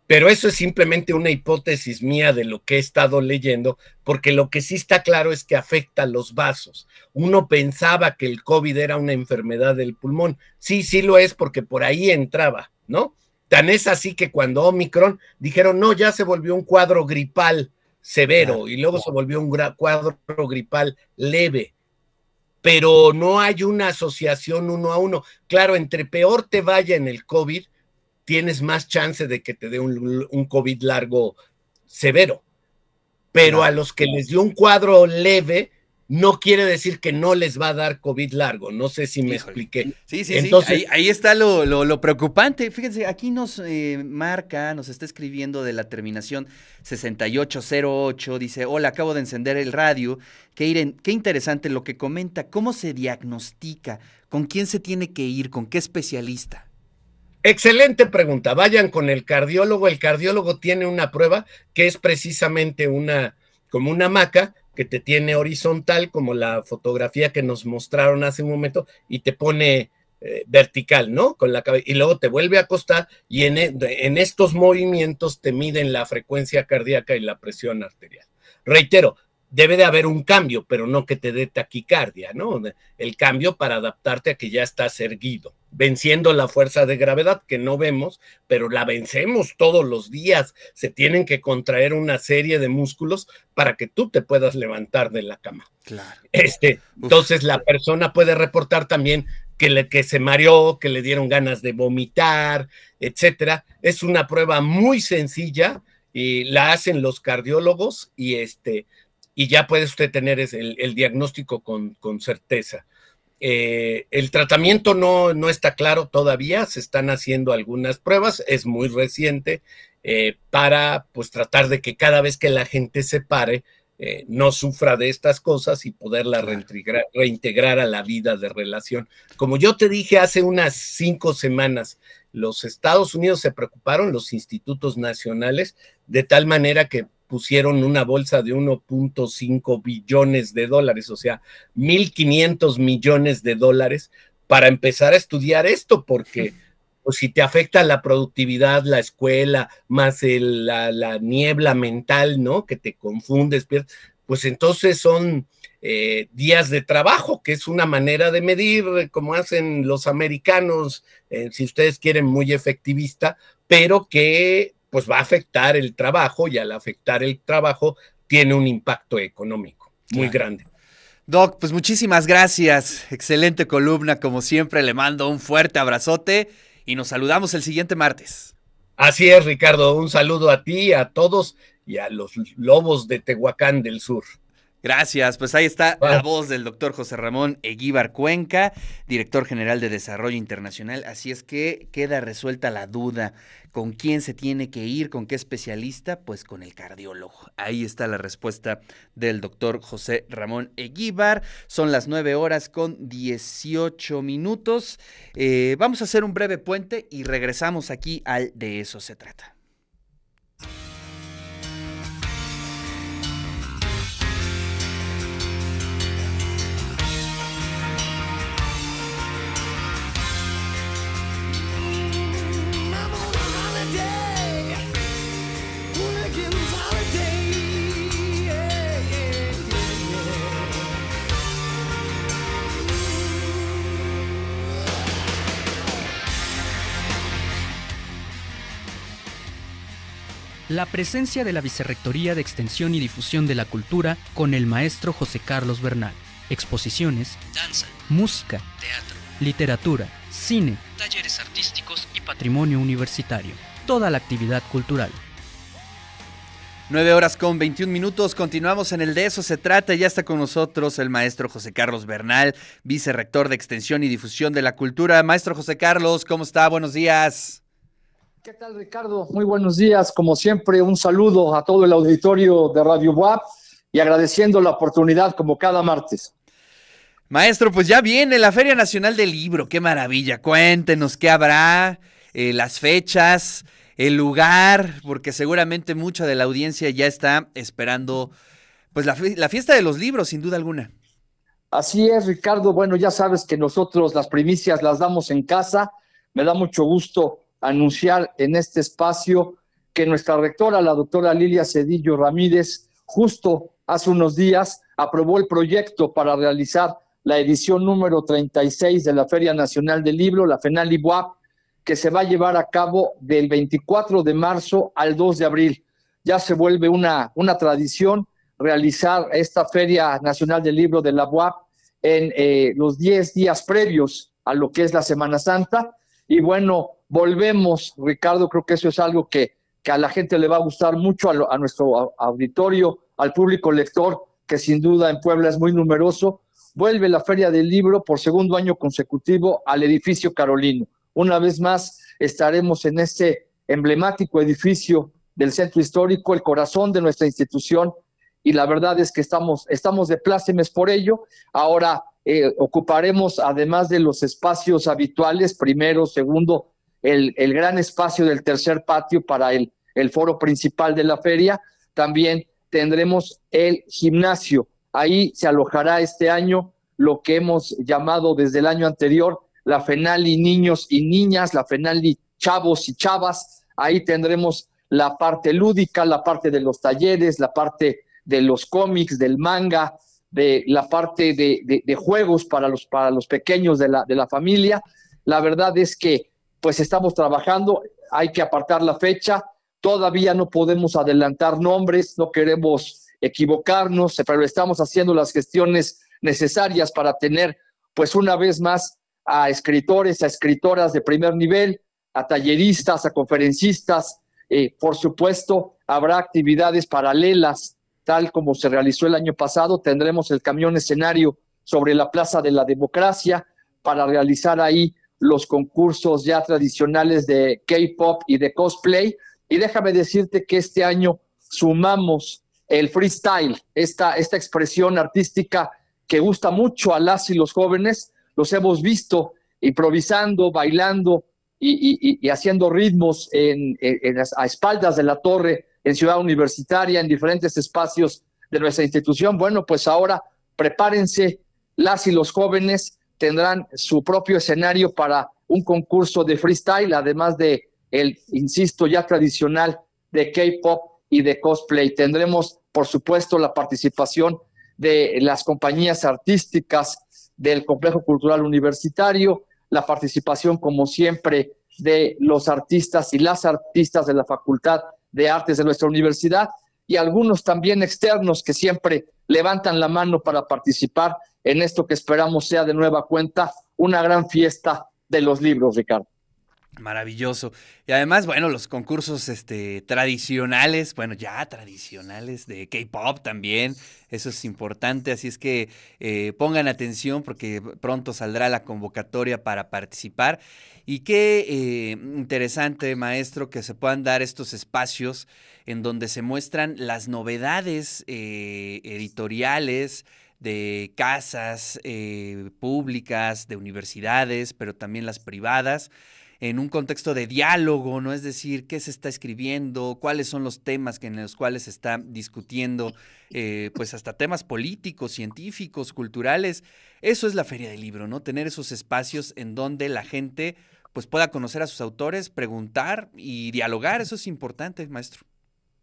Speaker 5: Pero eso es simplemente una hipótesis mía de lo que he estado leyendo, porque lo que sí está claro es que afecta a los vasos. Uno pensaba que el COVID era una enfermedad del pulmón. Sí, sí lo es porque por ahí entraba, ¿no? Tan es así que cuando Omicron dijeron, no, ya se volvió un cuadro gripal severo y luego se volvió un cuadro gripal leve pero no hay una asociación uno a uno. Claro, entre peor te vaya en el COVID, tienes más chance de que te dé un, COVID largo severo. Pero a los que les dio un cuadro leve, no quiere decir que no les va a dar COVID largo. No sé si me expliqué. Sí, sí, Entonces, sí.
Speaker 3: Ahí, ahí está lo, preocupante. Fíjense, aquí nos eh, marca, nos está escribiendo de la terminación 6808. Dice: Hola, acabo de encender el radio. Que qué interesante lo que comenta. ¿Cómo se diagnostica? ¿Con quién se tiene que ir? ¿Con qué especialista?
Speaker 5: Excelente pregunta. Vayan con el cardiólogo. El cardiólogo tiene una prueba que es precisamente una, como una maca que te tiene horizontal, como la fotografía que nos mostraron hace un momento, y te pone eh, vertical, ¿no? Con la cabeza, y luego te vuelve a acostar y e-, en estos movimientos te miden la frecuencia cardíaca y la presión arterial. Reitero, debe de haber un cambio, pero no que te dé taquicardia, ¿no? El cambio para adaptarte a que ya estás erguido, venciendo la fuerza de gravedad que no vemos, pero la vencemos todos los días. Se tienen que contraer una serie de músculos para que tú te puedas levantar de la cama. Claro. Este, entonces la persona puede reportar también que, le, que se mareó, que le dieron ganas de vomitar, etcétera. Es una prueba muy sencilla y la hacen los cardiólogos y este y ya puede usted tener el, diagnóstico con, certeza. Eh, el tratamiento no, no, está claro todavía, se están haciendo algunas pruebas, es muy reciente, eh, para pues tratar de que cada vez que la gente se pare, eh, no sufra de estas cosas y poderla reintegrar, reintegrar, a la vida de relación. Como yo te dije hace unas cinco semanas, los Estados Unidos se preocuparon, los institutos nacionales, de tal manera que pusieron una bolsa de 1.5 billones de dólares, o sea, 1.500 millones de dólares para empezar a estudiar esto, porque [laughs] pues, si te afecta la productividad, la escuela, más la, niebla mental, ¿no? Que te confundes, pues entonces son eh, días de trabajo, que es una manera de medir, como hacen los americanos, eh, si ustedes quieren, muy efectivista, pero que pues va a afectar el trabajo y al afectar el
Speaker 3: trabajo tiene un impacto económico muy grande. Doc, pues muchísimas gracias. Excelente columna, como siempre. Le mando un fuerte abrazote y nos saludamos el siguiente martes. Así es, Ricardo. Un saludo a ti, a todos y a los lobos de Tehuacán del Sur. Gracias, pues ahí está la voz del doctor José Ramón Eguíbar Cuenca, director general de Desarrollo Internacional. Así es que queda resuelta la duda ¿Con quién se tiene que ir? ¿Con qué especialista? Pues con el
Speaker 4: cardiólogo.
Speaker 3: Ahí está la respuesta del doctor José Ramón Eguíbar. Son las 9 horas con 18 minutos. Eh, vamos a hacer un breve puente y regresamos aquí al De eso se trata. la presencia de la Vicerrectoría de Extensión y Difusión de la Cultura con el maestro José Carlos Bernal, exposiciones, danza, música, teatro, literatura, cine, talleres
Speaker 2: artísticos
Speaker 3: y patrimonio universitario, toda la actividad cultural. 9 horas con 21 minutos, continuamos en el de eso se trata, ya está con nosotros el maestro José Carlos Bernal, vicerrector de Extensión y Difusión de la Cultura. Maestro José Carlos, ¿cómo está? Buenos días.
Speaker 7: ¿Qué tal, Ricardo? Muy buenos días. Como siempre, un saludo a todo el auditorio de Radio WAP y agradeciendo la oportunidad como cada martes. Maestro,
Speaker 3: pues ya viene la Feria Nacional del Libro. Qué maravilla. Cuéntenos qué habrá, eh, las fechas, el lugar, porque seguramente mucha de la audiencia ya está
Speaker 7: esperando pues la, la fiesta de los libros, sin duda alguna. Así es, Ricardo. Bueno, ya sabes que nosotros las primicias las damos en casa. Me da mucho gusto anunciar en este espacio que nuestra rectora, la doctora Lilia Cedillo Ramírez, justo hace unos días aprobó el proyecto para realizar la edición número 36 de la Feria Nacional del Libro, la FENAL que se va a llevar a cabo del 24 de marzo al 2 de abril. Ya se vuelve una, una tradición realizar esta Feria Nacional del Libro de la UAP en eh, los 10 días previos a lo que es la Semana Santa y bueno, volvemos, Ricardo, creo que eso es algo que, a la gente le va a gustar mucho a, nuestro auditorio, al público lector, que sin duda en Puebla es muy numeroso. Vuelve la Feria del Libro por segundo año consecutivo al edificio Carolino. Una vez más estaremos en este emblemático edificio del centro histórico, el corazón de nuestra institución, y la verdad es que estamos, estamos de plácemes por ello. Ahora eh, ocuparemos, además de los espacios habituales, primero, segundo, el, gran espacio del tercer patio para el, el foro principal de la feria, también tendremos el gimnasio. Ahí se alojará este año lo que hemos llamado desde el año anterior la FENALI Niños y Niñas, la FENALI Chavos y Chavas. Ahí tendremos la parte lúdica, la parte de los talleres, la parte de los cómics, del manga, de la parte de, juegos para los, para los pequeños de la, familia. La verdad es que pues estamos trabajando, hay que apartar la fecha, todavía no podemos adelantar nombres, no queremos equivocarnos, pero estamos haciendo las gestiones necesarias para tener pues una vez más a escritores, a escritoras de primer nivel, a talleristas, a conferencistas. Eh, por supuesto, habrá actividades paralelas tal como se realizó el año pasado, tendremos el camión escenario sobre la Plaza de la Democracia para realizar ahí los concursos ya tradicionales de K-Pop y de cosplay. Y déjame decirte que este año sumamos el freestyle, esta, esta expresión artística que gusta mucho a las y los jóvenes. Los hemos visto improvisando, bailando y, haciendo ritmos a espaldas de la torre en Ciudad Universitaria, en diferentes espacios de nuestra institución. Bueno, pues ahora prepárense, las y los jóvenes tendrán su propio escenario para un concurso de freestyle, además de el, insisto, ya tradicional de K-pop y de cosplay. Tendremos, por supuesto, la participación de las compañías artísticas del Complejo Cultural Universitario, la participación, como siempre, de los artistas y las artistas de la Facultad de Artes de nuestra universidad y algunos también externos que siempre levantan la mano para participar en esto que esperamos sea de nueva cuenta una gran fiesta de los libros, Ricardo.
Speaker 3: Maravilloso. Y además, bueno, los concursos este, tradicionales, bueno, ya tradicionales de K-Pop también, eso es importante, así es que eh, pongan atención porque pronto saldrá la convocatoria para participar. Y qué eh, interesante, maestro, que se puedan dar estos espacios en donde se muestran las novedades eh, editoriales, de casas públicas, de universidades, pero también las privadas en un contexto de diálogo, ¿no? Es decir, qué se está escribiendo, cuáles son los temas que, en los cuales se está discutiendo, eh, pues hasta temas políticos, científicos, culturales. Eso es la feria del libro, ¿no? Tener esos espacios en donde la gente pues pueda conocer a sus autores,
Speaker 7: preguntar y dialogar, eso es importante, maestro.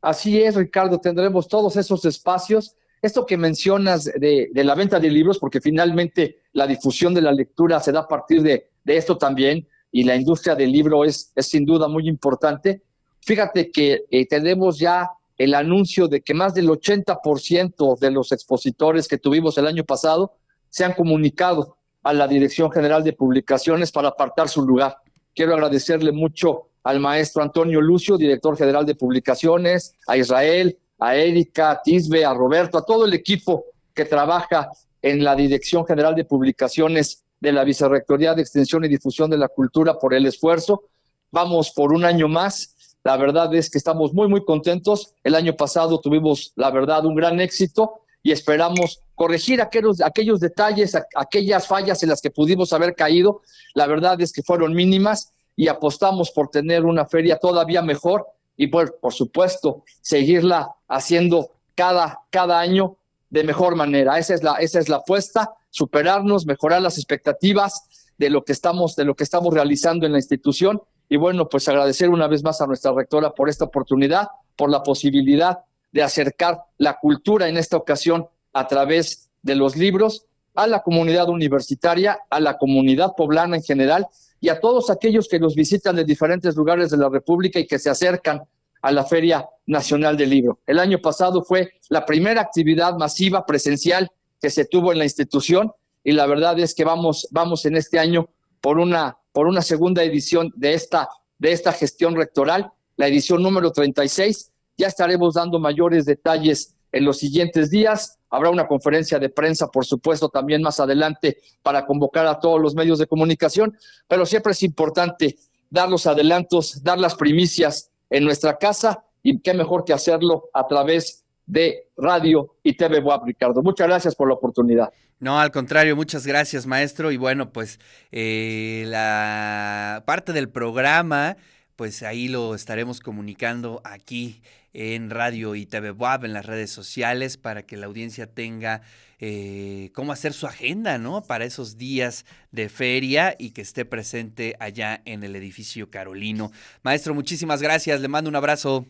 Speaker 7: Así es, Ricardo, tendremos todos esos espacios. Esto que mencionas de, la venta de libros, porque finalmente la difusión de la lectura se da a partir de esto también, y la industria del libro es, es sin duda muy importante. Fíjate que eh, tenemos ya el anuncio de que más del 80% de los expositores que tuvimos el año pasado se han comunicado a la Dirección General de Publicaciones para apartar su lugar. Quiero agradecerle mucho al maestro Antonio Lucio, director general de publicaciones, a Israel, a Erika, a Tisbe, a Roberto, a todo el equipo que trabaja en la Dirección General de Publicaciones de la Vicerrectoría de Extensión y Difusión de la Cultura por el esfuerzo. Vamos por un año más. La verdad es que estamos muy, muy contentos. El año pasado tuvimos, la verdad, un gran éxito y esperamos corregir aquellos, aquellos detalles, aquellas fallas en las que pudimos haber caído. La verdad es que fueron mínimas y apostamos por tener una feria todavía mejor y por, por supuesto seguirla haciendo cada, cada año de mejor manera. Esa es la, esa es la apuesta superarnos, mejorar las expectativas de lo que estamos, de lo que estamos realizando en la institución. Y bueno, pues agradecer una vez más a nuestra rectora por esta oportunidad, por la posibilidad de acercar la cultura en esta ocasión a través de los libros a la comunidad universitaria, a la comunidad poblana en general y a todos aquellos que nos visitan de diferentes lugares de la República y que se acercan a la Feria Nacional del Libro. El año pasado fue la primera actividad masiva presencial que se tuvo en la institución y la verdad es que vamos, vamos en este año por una, por una segunda edición de esta, de esta gestión rectoral, la edición número 36. Ya estaremos dando mayores detalles en los siguientes días. Habrá una conferencia de prensa, por supuesto, también más adelante para convocar a todos los medios de comunicación, pero siempre es importante dar los adelantos, dar las primicias en nuestra casa y qué mejor que hacerlo a través de radio y TV Wab, Ricardo. Muchas gracias por la oportunidad.
Speaker 3: No, al contrario, muchas gracias, maestro. Y bueno, pues eh, la parte del programa, pues ahí lo estaremos comunicando aquí en radio y TV Boab, en las redes sociales, para que la audiencia tenga eh, cómo hacer su agenda, ¿no? Para esos días de feria y que esté presente allá en el edificio Carolino. Maestro, muchísimas gracias. Le mando un abrazo.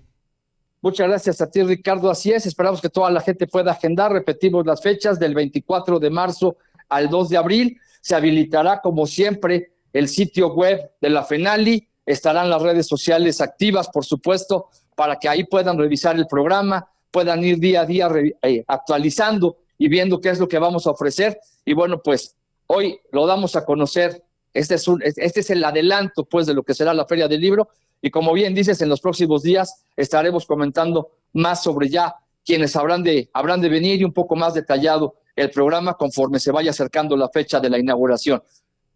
Speaker 7: Muchas gracias a ti, Ricardo. Así es, esperamos que toda la gente pueda agendar. Repetimos las fechas del 24 de marzo al 2 de abril. Se habilitará, como siempre, el sitio web de la FENALI. Estarán las redes sociales activas, por supuesto, para que ahí puedan revisar el programa, puedan ir día a día eh, actualizando y viendo qué es lo que vamos a ofrecer. Y bueno, pues hoy lo damos a conocer. Este es, un, este es el adelanto, pues, de lo que será la Feria del Libro y como bien dices, en los próximos días estaremos comentando más sobre ya quienes habrán de, de venir y un poco más detallado el programa conforme se vaya acercando la fecha de la inauguración.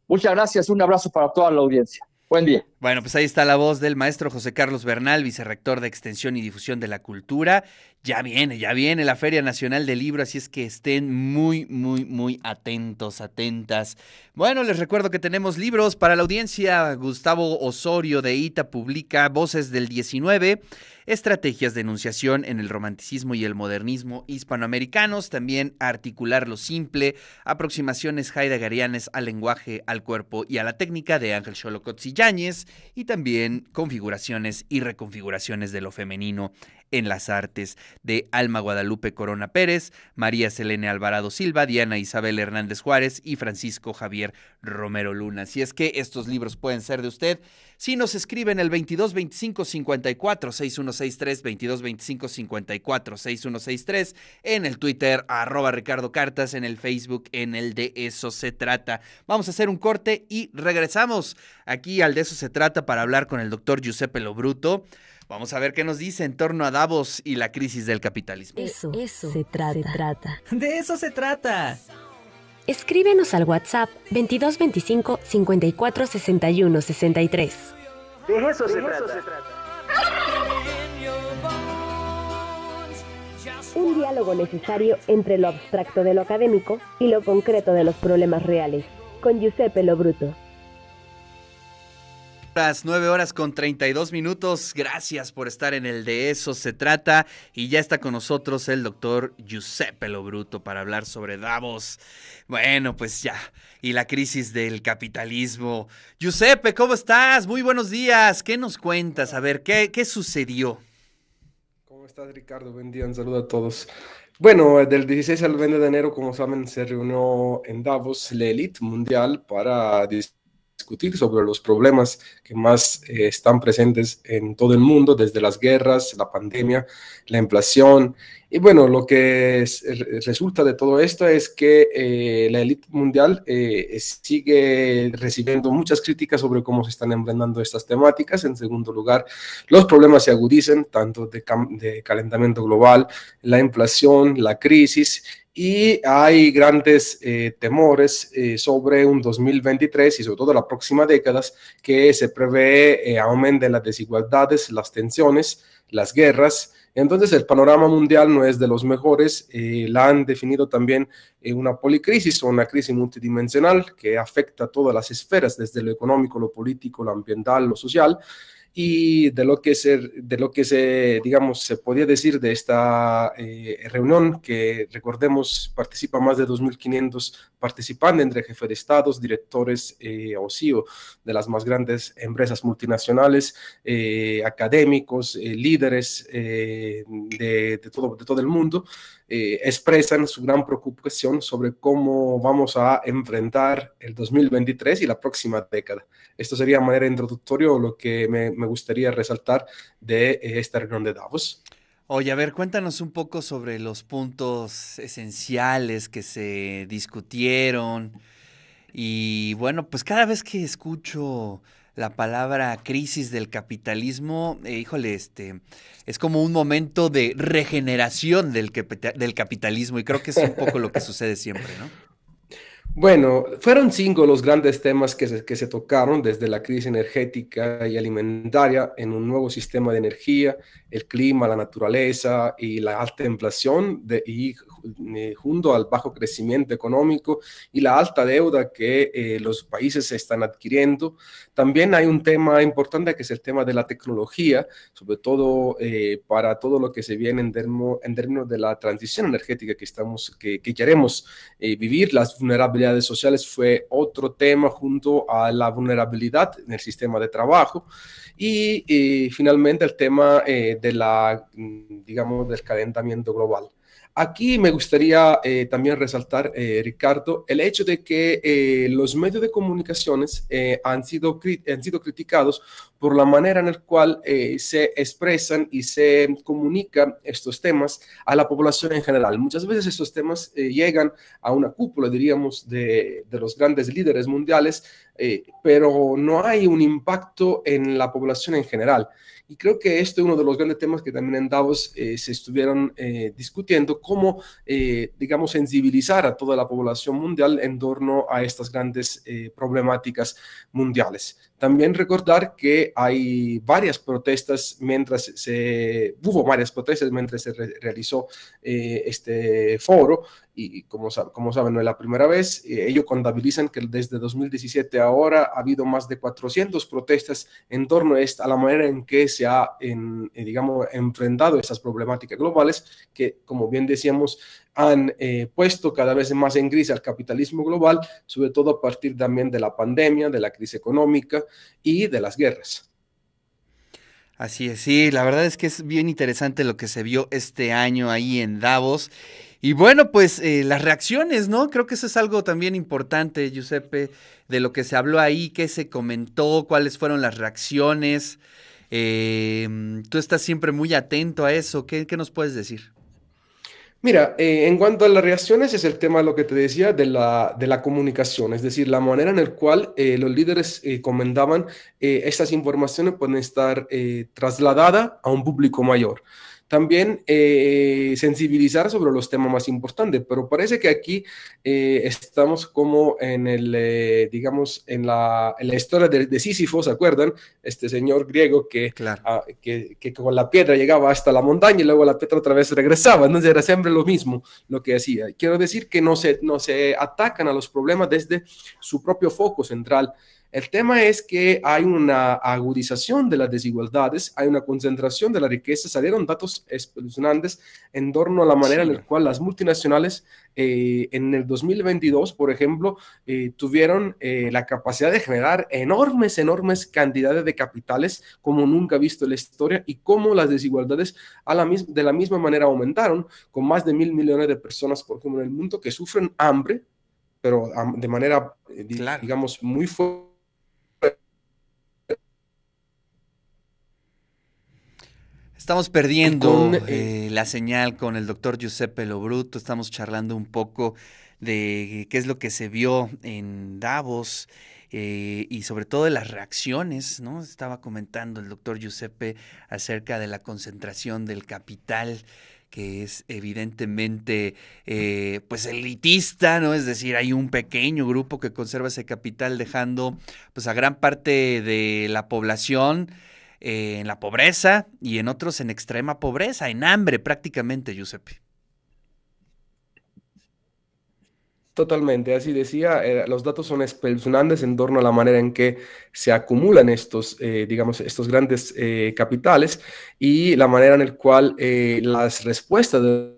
Speaker 7: Muchas gracias, un abrazo para toda la audiencia. Buen día.
Speaker 3: Bueno, pues ahí está la voz del maestro José Carlos Bernal, vicerrector de Extensión y Difusión de la Cultura, ya viene, ya viene la Feria Nacional del Libro, así es que estén muy, muy, muy atentos, atentas. Bueno, les recuerdo que tenemos libros para la audiencia. Gustavo Osorio de ITA publica Voces del 19, Estrategias de Enunciación en el Romanticismo y el Modernismo Hispanoamericanos, también Articular lo Simple, Aproximaciones heideggerianas al Lenguaje, al Cuerpo y a la Técnica de Ángel Xolocotzi Yáñez, y también Configuraciones y Reconfiguraciones de lo Femenino en las Artes, de Alma Guadalupe Corona Pérez, María Selene Alvarado Silva, Diana Isabel Hernández Juárez y Francisco Javier Romero Luna. Si es que estos libros pueden ser de usted, si nos escriben el 22 25 54 6163, 22 54 6163, en el Twitter, arroba Ricardo Cartas, en el Facebook, en el de eso se trata. Vamos a hacer un corte y regresamos aquí al de eso se trata para hablar con el doctor Giuseppe Lobruto Vamos a ver qué nos dice en torno a Davos y la crisis del capitalismo. E-,
Speaker 4: eso,
Speaker 2: eso se trata. De eso se trata. Escríbenos al WhatsApp 2225 54 61 63.
Speaker 1: De eso, se, trata. Un
Speaker 2: diálogo necesario entre lo abstracto de lo académico y lo concreto de los problemas reales. Con Giuseppe Lo Bruto
Speaker 3: nueve 9 horas con 32 minutos. Gracias por estar en el de eso se trata. Y ya está con nosotros el doctor Giuseppe Lobruto para hablar sobre Davos. Bueno, pues ya. Y la crisis del capitalismo. Giuseppe, ¿cómo estás? Muy buenos días. ¿Qué nos cuentas? A ver, ¿qué, qué sucedió?
Speaker 1: ¿Cómo estás, Ricardo? Buen día, un saludo a todos. Bueno, eh, del 16 al 20 de enero, como saben, se reunió en Davos la élite mundial para discutir sobre los problemas que más eh, están presentes en todo el mundo, desde las guerras, la pandemia, la inflación. Y bueno, lo que resulta de todo esto es que eh, la élite mundial eh, sigue recibiendo muchas críticas sobre cómo se están enfrentando estas temáticas. En segundo lugar, los problemas se agudicen tanto de, de calentamiento global, la inflación, la crisis y hay grandes eh, temores eh, sobre un 2023 y sobre todo la próxima décadas que se prevé eh, aumenten las desigualdades, las tensiones, las guerras. Entonces el panorama mundial no es de los mejores, eh, la han definido también una policrisis o una crisis multidimensional que afecta a todas las esferas, desde lo económico, lo político, lo ambiental, lo social y de lo que se, de lo que se digamos, se podía decir de esta eh, reunión, que recordemos participa más de 2.500 participantes entre jefes de estados, directores eh, o CEO de las más grandes empresas multinacionales, eh, académicos, eh, líderes de, todo, de todo el mundo. Eh, expresan su gran preocupación sobre cómo vamos a enfrentar el 2023 y la próxima década. Esto sería de manera introductoria lo que me, me, gustaría resaltar de eh, esta reunión de Davos. Oye, a ver, cuéntanos un poco sobre
Speaker 3: los puntos esenciales que se discutieron. Y bueno, pues cada vez que escucho la palabra crisis del capitalismo, eh, híjole, este, es como un momento de regeneración del, del capitalismo y creo que es un poco lo que sucede siempre, ¿no?
Speaker 1: Bueno, fueron cinco los grandes temas que se, tocaron desde la crisis energética y alimentaria en un nuevo sistema de energía, el clima, la naturaleza y la alta inflación de, y eh, junto al bajo crecimiento económico y la alta deuda que eh, los países están adquiriendo. También hay un tema importante que es el tema de la tecnología, sobre todo eh, para todo lo que se viene en, términos de la transición energética que, estamos, que, queremos vivir. Las vulnerabilidades sociales fue otro tema junto a la vulnerabilidad en el sistema de trabajo y finalmente el tema de la, mm, digamos, del calentamiento global. Aquí me gustaría eh, también resaltar, eh, Ricardo, el hecho de que eh, los medios de comunicaciones han, sido han sido criticados por la manera en la cual se expresan y se comunican estos temas a la población en general. Muchas veces estos temas llegan a una cúpula, diríamos, de los grandes líderes mundiales, pero no hay un impacto en la población en general. Y creo que este es uno de los grandes temas que también en Davos eh, se estuvieron eh, discutiendo, cómo, eh, digamos, sensibilizar a toda la población mundial en torno a estas grandes problemáticas mundiales. También recordar que hay varias protestas mientras se, hubo varias protestas mientras se realizó eh, este foro y como, como saben no es la primera vez, eh, ellos contabilizan que desde 2017 ahora ha habido más de 400 protestas en torno a, la manera en que se ha, eh, digamos, enfrentado estas problemáticas globales que, como bien decíamos, han eh, puesto cada vez más en gris al capitalismo global, sobre todo a partir también de la pandemia, de la crisis económica y de las guerras.
Speaker 3: Así es, sí, la verdad es que es bien interesante lo que se vio este año ahí en Davos. Y bueno, pues eh, las reacciones, ¿no? Creo que eso es algo también importante, Giuseppe, de lo que se habló ahí, qué se comentó, cuáles fueron las reacciones. Em, tú estás siempre muy atento a eso, qué nos puedes decir?
Speaker 1: Mira, eh, en cuanto a las reacciones, es el tema de lo que te decía de la, de la comunicación, es decir, la manera en la cual eh, los líderes eh, comentaban eh, estas informaciones pueden estar trasladadas a un público mayor también eh, sensibilizar sobre los temas más importantes, pero parece que aquí eh, estamos como en el, eh, digamos, en la, historia de, Sísifo, ¿se acuerdan? Este señor griego ah, que, que, con la piedra llegaba hasta la montaña y luego la piedra otra vez regresaba, entonces era siempre lo mismo lo que hacía. Quiero decir que no se, no se atacan a los problemas desde su propio foco central. El tema es que hay una agudización de las desigualdades, hay una concentración de la riqueza. Salieron datos expresionantes en torno a la manera en la cual las multinacionales eh, en el 2022, por ejemplo, eh, tuvieron eh, la capacidad de generar enormes, enormes cantidades de capitales como nunca visto en la historia y cómo las desigualdades de la misma manera aumentaron con más de mil millones de personas, por como en el mundo que sufren hambre, pero de manera, digamos, muy fuerte
Speaker 3: Estamos perdiendo eh, eh, la señal con el doctor Giuseppe Lobruto, estamos charlando un poco de qué es lo que se vio en Davos eh, y sobre todo de las reacciones, ¿no? Estaba comentando el doctor Giuseppe acerca de la concentración del capital que es evidentemente pues elitista, ¿no? Es decir, hay un pequeño grupo que conserva ese capital dejando pues a gran parte de la población eh, en la pobreza y en otros en extrema pobreza, en hambre prácticamente, Giuseppe.
Speaker 1: Totalmente, así decía, eh, los datos son espeluznantes en torno a la manera en que se acumulan estos, eh, digamos, estos grandes capitales y la manera en la cual las respuestas de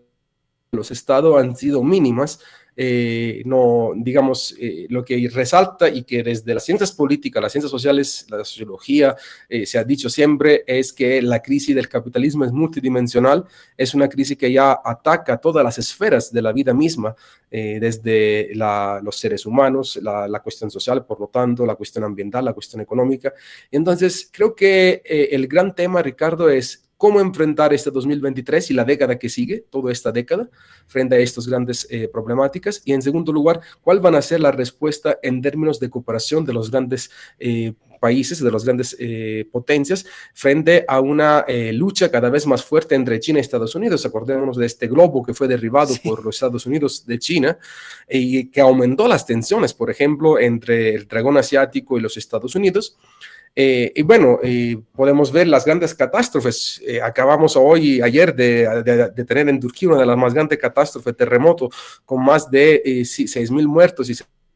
Speaker 1: los estados han sido mínimas eh, no, digamos, eh, lo que resalta y que desde las ciencias políticas, las ciencias sociales, la sociología, eh, se ha dicho siempre, es que la crisis del capitalismo es multidimensional, es una crisis que ya ataca todas las esferas de la vida misma, desde los seres humanos, la, la, cuestión social, por lo tanto, la cuestión ambiental, la cuestión económica. Entonces, creo que el gran tema, Ricardo, es cómo enfrentar este 2023 y la década que sigue, toda esta década, frente a estas grandes eh, problemáticas. Y en segundo lugar, cuál van a ser la respuesta en términos de cooperación de los grandes eh, países, de las grandes eh, potencias, frente a una lucha cada vez más fuerte entre China y Estados Unidos. Acordémonos de este globo que fue derribado por los Estados Unidos de China y que aumentó las tensiones, por ejemplo, entre el dragón asiático y los Estados Unidos. Eh, y bueno, eh, podemos ver las grandes catástrofes. Eh, acabamos hoy ayer de, tener en Turquía una de las más grandes catástrofes, terremoto, con más de 6.000 muertos y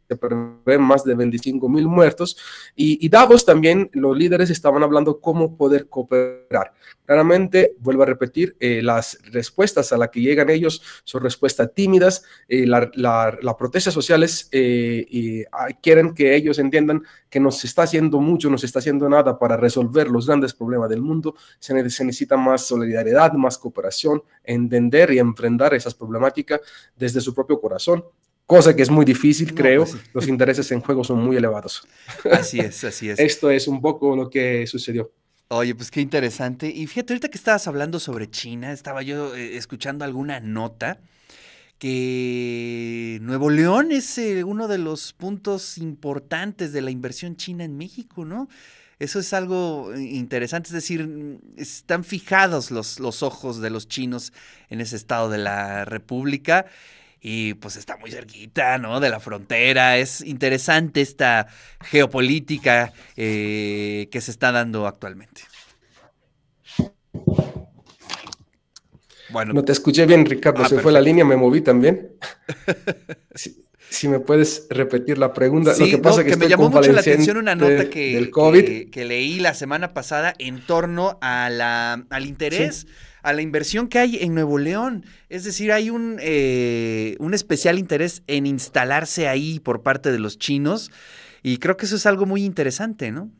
Speaker 1: se prevén más de 25 mil muertos. Y, y, Davos también, los líderes estaban hablando cómo poder cooperar. Claramente, vuelvo a repetir, eh, las respuestas a las que llegan ellos son respuestas tímidas. las eh, la, protestas sociales eh, ah, quieren que ellos entiendan que no se está haciendo mucho, no se está haciendo nada para resolver los grandes problemas del mundo. se necesita más solidaridad, más cooperación, entender y enfrentar esas problemáticas desde su propio corazón cosa que es muy difícil, pues creo. Los intereses en juego son muy elevados. Así es, así es. [laughs] Esto es un poco lo que sucedió. Oye, pues
Speaker 3: qué interesante. Y fíjate, ahorita que estabas hablando sobre China, estaba yo eh, escuchando alguna nota que Nuevo León es eh, uno de los puntos importantes de la inversión china en México, ¿no? Eso es algo eh, interesante, es decir, mm, están fijados los, los ojos de los chinos en ese estado de la República y pues está muy cerquita, ¿no? De la frontera. Es interesante esta geopolítica eh, que se está dando actualmente.
Speaker 1: Bueno. No te escuché bien, Ricardo. Ah, se fue la línea, me moví también. [laughs] si, me puedes repetir la pregunta. Sí, Lo que pasa que, me llamó mucho la atención una nota que,
Speaker 3: leí la semana pasada en torno a la, al interés a la inversión que hay en Nuevo León. Es decir, hay eh, un, especial interés en instalarse ahí por parte de los chinos
Speaker 1: y creo que eso es algo muy interesante, ¿no?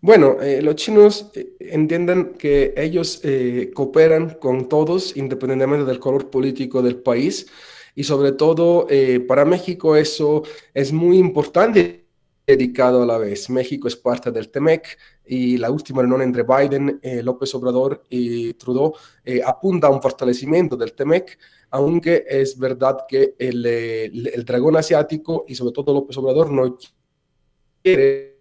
Speaker 1: Bueno, eh, los chinos eh, entienden que ellos cooperan con todos independientemente del color político del país y sobre todo para México eso es muy importante dedicado a la vez. México es parte del TEMEC, y la última reunión entre Biden, eh, López Obrador y Trudeau eh, apunta a un fortalecimiento del TEMEC, aunque es verdad que el, el, eh, el dragón asiático y sobre todo López Obrador no quiere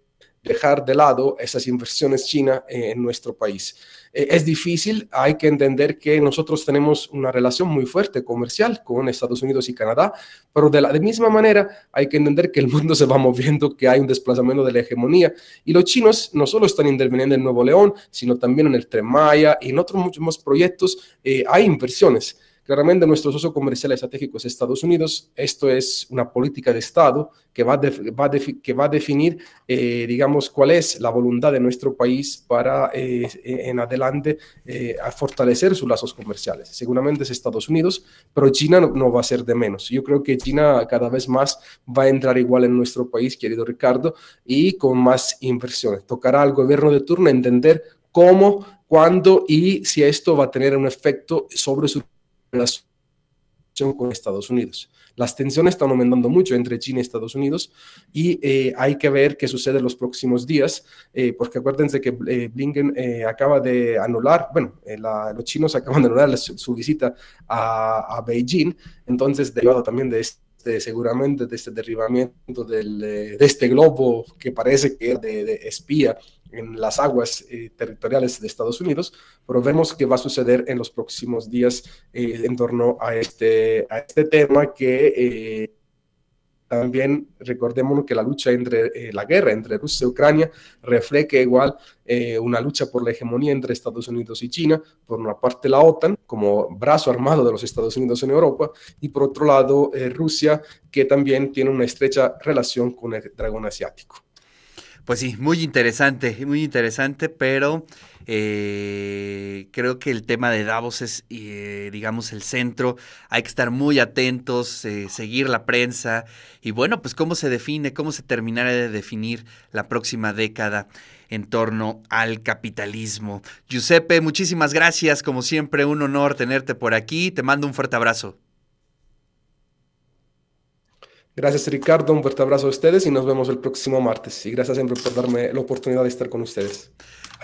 Speaker 1: dejar de lado esas inversiones chinas eh, en nuestro país. Eh, es difícil, hay que entender que nosotros tenemos una relación muy fuerte comercial con Estados Unidos y Canadá, pero de la misma manera hay que entender que el mundo [laughs] se va moviendo, que hay un desplazamiento de la hegemonía y los chinos no solo están interviniendo en Nuevo León, sino también en el Tren y en otros muchos más proyectos eh, hay inversiones. Claramente nuestro socio comercial estratégico es Estados Unidos. Esto es una política de Estado que va, va que va a definir, eh, digamos, cuál es la voluntad de nuestro país para eh, en adelante eh, a fortalecer sus lazos comerciales. Seguramente es Estados Unidos, pero China no, no, va a ser de menos. Yo creo que China cada vez más va a entrar igual en nuestro país, querido Ricardo, y con más inversiones. Tocará al gobierno de turno entender cómo, cuándo y si esto va a tener un efecto sobre su con Estados Unidos. Las tensiones están aumentando mucho entre China y Estados Unidos y eh, hay que ver qué sucede en los próximos días, eh, porque acuérdense que eh, Blinken acaba de anular, bueno, los chinos acaban de anular su, visita a, Beijing, entonces derivado también de este, seguramente de este derribamiento de este globo que parece que es de, de espía en las aguas eh, territoriales de Estados Unidos, pero vemos que va a suceder en los próximos días eh, en torno a este, a este tema que... Eh, también recordemos que la lucha entre la guerra entre Rusia y Ucrania refleja igual una lucha por la hegemonía entre Estados Unidos y China, por una parte la OTAN como brazo armado de los Estados Unidos en Europa y por otro lado Rusia que también tiene una estrecha relación con el dragón asiático.
Speaker 3: Pues sí, muy interesante, muy interesante, pero eh, creo que el tema de Davos es, eh, digamos, el centro. Hay que estar muy atentos, eh, seguir la prensa y bueno, pues cómo se define, cómo se terminará de definir la próxima década en torno al capitalismo. Giuseppe, muchísimas gracias, como siempre, un honor tenerte por aquí. Te mando un fuerte abrazo.
Speaker 1: Gracias Ricardo, un fuerte abrazo a ustedes y nos vemos el próximo martes. Y gracias siempre por darme la oportunidad de estar con ustedes.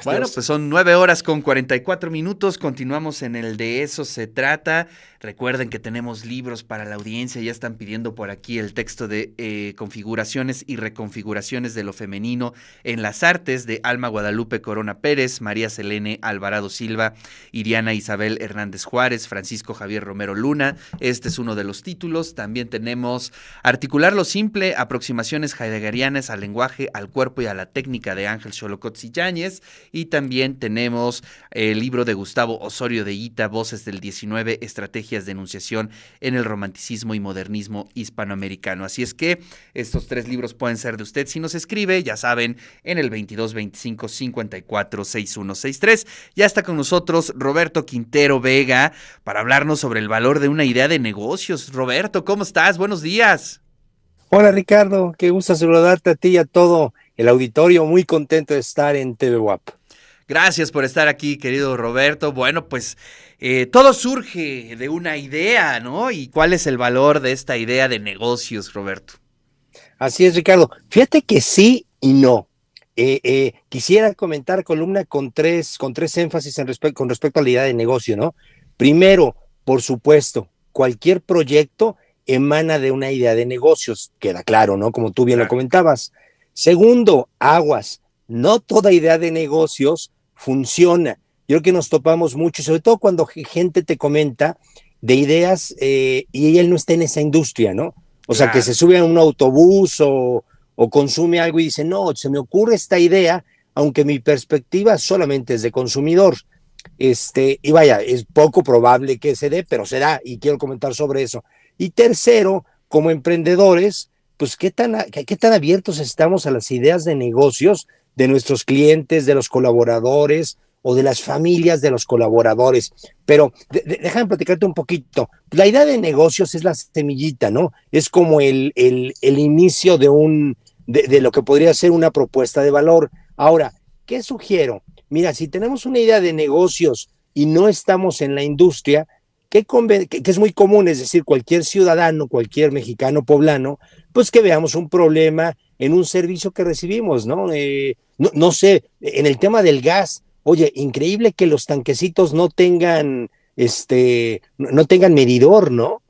Speaker 1: Bueno,
Speaker 3: pues son nueve horas con 44 minutos. Continuamos en el de eso se trata. Recuerden que tenemos libros para la audiencia. Ya están pidiendo por aquí el texto de eh, configuraciones y reconfiguraciones de lo femenino en las artes de Alma Guadalupe Corona Pérez, María Selene Alvarado Silva, Iriana Isabel Hernández Juárez, Francisco Javier Romero Luna. Este es uno de los títulos. También tenemos Articular lo simple, aproximaciones heideggerianas al lenguaje, al cuerpo y a la técnica de Ángel Xolocotzi Yáñez y también tenemos el libro de Gustavo Osorio de Ita, Voces del 19, Estrategias de Enunciación en el Romanticismo y Modernismo Hispanoamericano. Así es que estos tres libros pueden ser de usted si nos escribe, ya saben, en el 22 25 Ya está con nosotros Roberto Quintero Vega para hablarnos sobre el valor de una idea de negocios. Roberto, ¿cómo estás? Buenos días. Hola
Speaker 4: Ricardo, qué gusto saludarte a ti y a todo el auditorio. Muy contento de estar en TVWAP.
Speaker 3: Gracias por estar aquí, querido Roberto. Bueno, pues eh, todo surge de una idea, ¿no? ¿Y cuál es el valor de esta idea de negocios, Roberto?
Speaker 4: Así es, Ricardo. Fíjate que sí y no. Eh, eh, quisiera comentar columna con tres, con tres énfasis en con respecto a la idea de negocio, ¿no? Primero, por supuesto, cualquier proyecto emana de una idea de negocios, queda claro, ¿no? Como tú bien lo comentabas. Segundo, aguas, no toda idea de negocios funciona. Yo creo que nos topamos mucho, sobre todo cuando gente te comenta de ideas eh, y él no está en esa industria, ¿no? O sea, que se sube a un autobús o, o consume algo y dice, no, se me ocurre esta idea, aunque mi perspectiva solamente es de consumidor. Este, y vaya, es poco probable que se dé, pero se da y quiero comentar sobre eso. Y tercero, como emprendedores, pues qué tan, qué tan abiertos estamos a las ideas de negocios de nuestros clientes, de los colaboradores o de las familias de los colaboradores. Pero déjame platicarte un poquito. La idea de negocios es la semillita, ¿no? Es como el, el, inicio de, un, de lo que podría ser una propuesta de valor. Ahora, ¿qué sugiero? Mira, si tenemos una idea de negocios y no estamos en la industria, que, es muy común, es decir, cualquier ciudadano, cualquier mexicano poblano, pues que veamos un problema en un servicio que recibimos, ¿no? Eh, no, sé, en el tema del gas, oye, increíble que los tanquecitos no tengan, este, no tengan medidor, ¿no?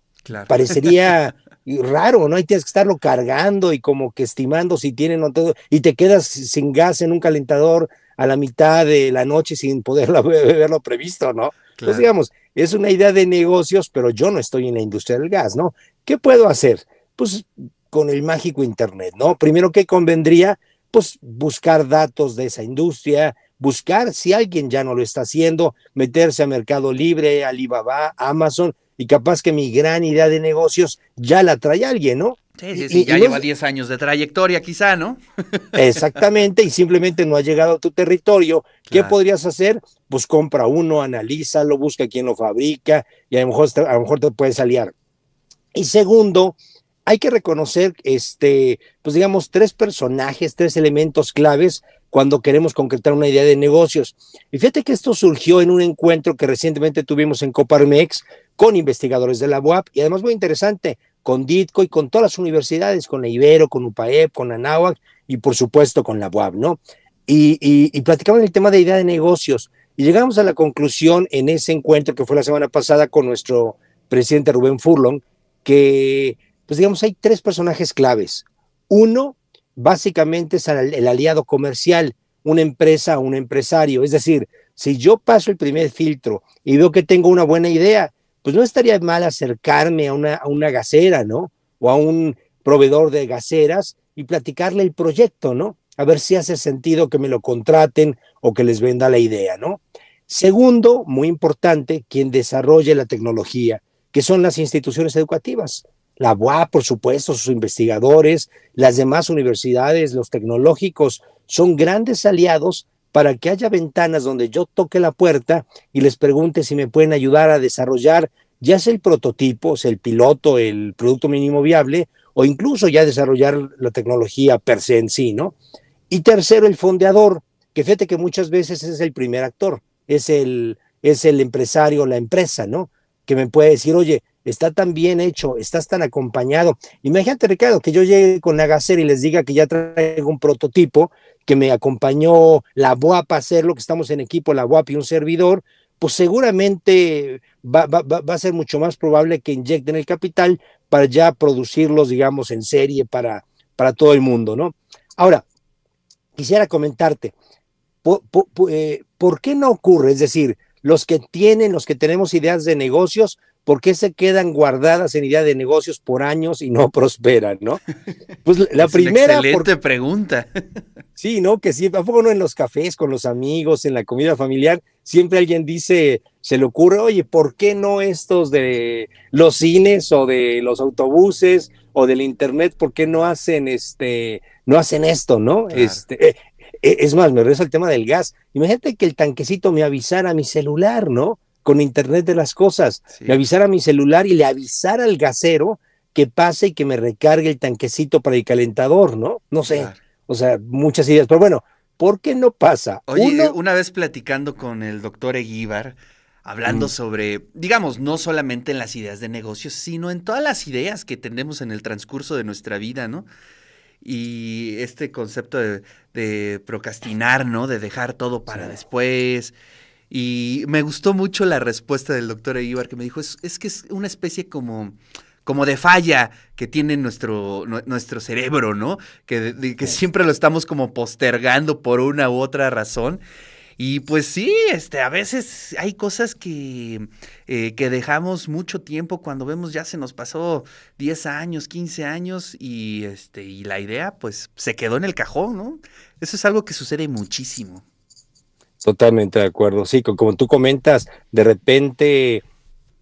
Speaker 4: Parecería [laughs] raro, ¿no? Ahí tienes que estarlo cargando y como que estimando si tienen o todo, y te quedas sin gas en un calentador a la mitad de la noche sin poder verlo [laughs] previsto, ¿no? Claro. Entonces, digamos, es una idea de negocios, pero yo no estoy en la industria del gas, ¿no? ¿Qué puedo hacer? Pues con el mágico Internet, ¿no? Primero, ¿qué convendría? Pues buscar datos de esa industria, buscar si alguien ya no lo está haciendo, meterse a Mercado Libre, Alibaba, Amazon, y capaz que mi gran idea de negocios ya la trae alguien, ¿no?
Speaker 7: Sí, sí, sí, ya lleva 10
Speaker 3: años de trayectoria quizá, ¿no?
Speaker 4: [laughs] Exactamente, y simplemente no ha llegado a tu territorio. ¿Qué podrías hacer? Pues compra uno, analízalo, busca quién lo fabrica y a lo mejor, a lo mejor te puedes aliar. Y segundo, hay que reconocer, este, pues digamos, tres personajes, tres elementos claves cuando queremos concretar una idea de negocios. Y fíjate que esto surgió en un encuentro que recientemente tuvimos en Coparmex con investigadores de la UAP y además muy interesante, con DITCO y con todas las universidades, con Ibero, con UPAEP, con Anáhuac y por supuesto con la UAP, ¿no? Y, platicamos el tema de idea de negocios y llegamos a la conclusión en ese encuentro que fue la semana pasada con nuestro presidente Rubén Furlong, que pues digamos hay tres personajes claves. Uno, básicamente es el aliado comercial, una empresa, un empresario. Es decir, si yo paso el primer filtro y veo que tengo una buena idea, pues no estaría mal acercarme a una, a gasera, ¿no? O a un proveedor de gaseras y platicarle el proyecto, ¿no? A ver si hace sentido que me lo contraten o que les venda la idea, ¿no? Segundo, muy importante, quien desarrolle la tecnología, que son las instituciones educativas. La UA, por supuesto, sus investigadores, las demás universidades, los tecnológicos, son grandes aliados para que haya ventanas donde yo toque la puerta y les pregunte si me pueden ayudar a desarrollar ya sea el prototipo, sea, el piloto, el producto mínimo viable, o incluso ya desarrollar la tecnología per se en sí, ¿no? Y tercero, el fondeador, que fíjate que muchas veces es el primer actor, es el, es el empresario, la empresa, ¿no? Que me puede decir, oye, está tan bien hecho, estás tan acompañado. Imagínate, Ricardo, que yo llegue con Agacer y les diga que ya traigo un prototipo, que me acompañó la WAP a hacerlo, que estamos en equipo, la WAP y un servidor, pues seguramente va, a ser mucho más probable que inyecten el capital para ya producirlos, digamos, en serie para, para todo el mundo, ¿no? Ahora, quisiera comentarte, eh, ¿por qué no ocurre? Es decir, los que tienen, los que tenemos ideas de negocios, ¿por qué se quedan guardadas en idea de negocios por años y no [laughs] prosperan, no? Pues la [laughs] primera. excelente
Speaker 3: pregunta.
Speaker 4: [laughs] Sí, ¿no? Que siempre, ¿a poco no en los cafés, con los amigos, en la comida familiar? Siempre alguien dice, se le ocurre, oye, ¿por qué no estos de los cines o de los autobuses o del internet, por qué no hacen este, no hacen esto, no? Este, eh, eh, es más, me regreso al tema del gas. Imagínate que el tanquecito me avisara a mi celular, ¿no? con Internet de las Cosas, le avisar a mi celular y le avisar al gasero que pase y que me recargue el tanquecito para el calentador, ¿no? No sé, o sea, muchas ideas, pero bueno, ¿por qué no pasa? Oye,
Speaker 3: una vez platicando con el doctor Eguíbar, hablando sobre, digamos, no solamente en las ideas de negocios, sino en todas las ideas que tenemos en el transcurso de nuestra vida, ¿no? Y este concepto de, procrastinar, ¿no? De dejar todo para después, y me gustó mucho la respuesta del doctor Eibar que me dijo, es, que es una especie como como de falla que tiene nuestro, nuestro cerebro, ¿no? Que, que siempre lo estamos como postergando por una u otra razón. Y pues sí, este, a veces hay cosas que, eh, que dejamos mucho tiempo cuando vemos ya se nos pasó 10 años, 15 años y, este, y la idea pues se quedó en el cajón, ¿no? Eso es algo que sucede muchísimo.
Speaker 4: Totalmente de acuerdo. Sí, como tú comentas, de repente,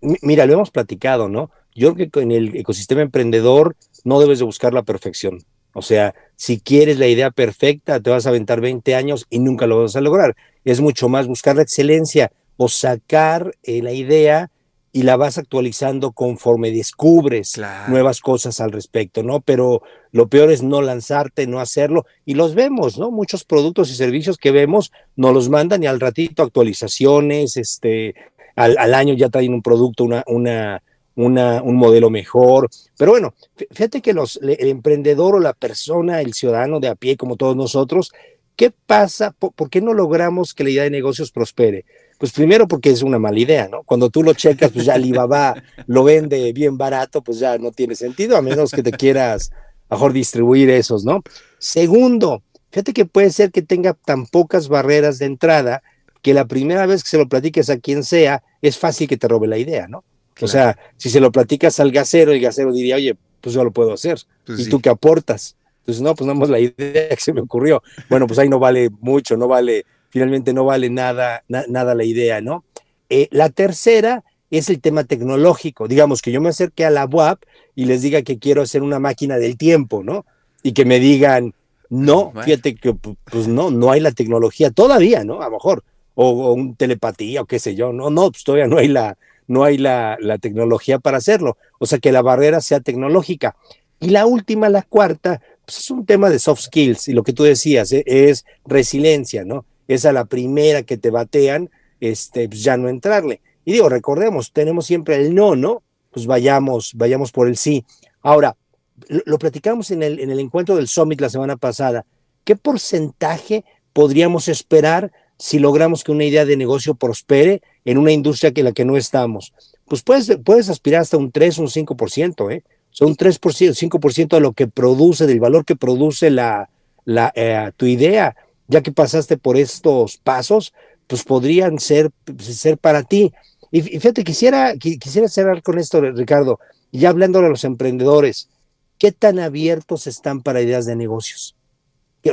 Speaker 4: mira, lo hemos platicado, ¿no? Yo creo que en el ecosistema emprendedor no debes de buscar la perfección. O sea, si quieres la idea perfecta, te vas a aventar 20 años y nunca lo vas a lograr. Es mucho más buscar la excelencia o sacar eh, la idea y la vas actualizando conforme descubres nuevas cosas al respecto, ¿no? Pero lo peor es no lanzarte, no hacerlo, y los vemos, ¿no? Muchos productos y servicios que vemos no los mandan y al ratito actualizaciones, este, al, año ya traen un producto, una, una, una, un modelo mejor. Pero bueno, fíjate que los, el emprendedor o la persona, el ciudadano de a pie, como todos nosotros, ¿qué pasa? por qué no logramos que la idea de negocios prospere? Pues primero porque es una mala idea, ¿no? Cuando tú lo checas, pues ya Alibaba lo vende bien barato, pues ya no tiene sentido, a menos que te quieras mejor distribuir esos, ¿no? Segundo, fíjate que puede ser que tenga tan pocas barreras de entrada que la primera vez que se lo platiques a quien sea, es fácil que te robe la idea, ¿no? O sea, si se lo platicas al gasero, el gasero diría, oye, pues yo lo puedo hacer. Pues ¿Y tú qué aportas? Entonces, no, pues nada más la idea [laughs] que se me ocurrió. Bueno, pues ahí no vale mucho, no vale finalmente no vale nada, nada la idea, ¿no? Eh, la tercera es el tema tecnológico. Digamos que yo me acerque a la WAP y les diga que quiero hacer una máquina del tiempo, ¿no? Y que me digan, no, fíjate que pues no, no hay la tecnología todavía, ¿no? A lo mejor, o, un telepatía o qué sé yo, no, no, pues todavía no hay la, no hay la, tecnología para hacerlo. O sea, que la barrera sea tecnológica. Y la última, la cuarta, pues es un tema de soft skills y lo que tú decías eh, es resiliencia, ¿no? es la primera que te batean, este, pues, ya no entrarle. Y digo, recordemos, tenemos siempre el no, ¿no? Pues vayamos, vayamos por el sí. Ahora, lo, platicamos en el, en el encuentro del Summit la semana pasada. ¿Qué porcentaje podríamos esperar si logramos que una idea de negocio prospere en una industria que la que no estamos? Pues puedes, puedes aspirar hasta un 3, un 5%, ¿eh? O sea, un 3%, 5% de lo que produce, del valor que produce la, la eh, tu idea, ya que pasaste por estos pasos, pues podrían ser, ser para ti. Y fíjate, quisiera, quisiera cerrar con esto, Ricardo, ya hablándole a los emprendedores, ¿qué tan abiertos están para ideas de negocios?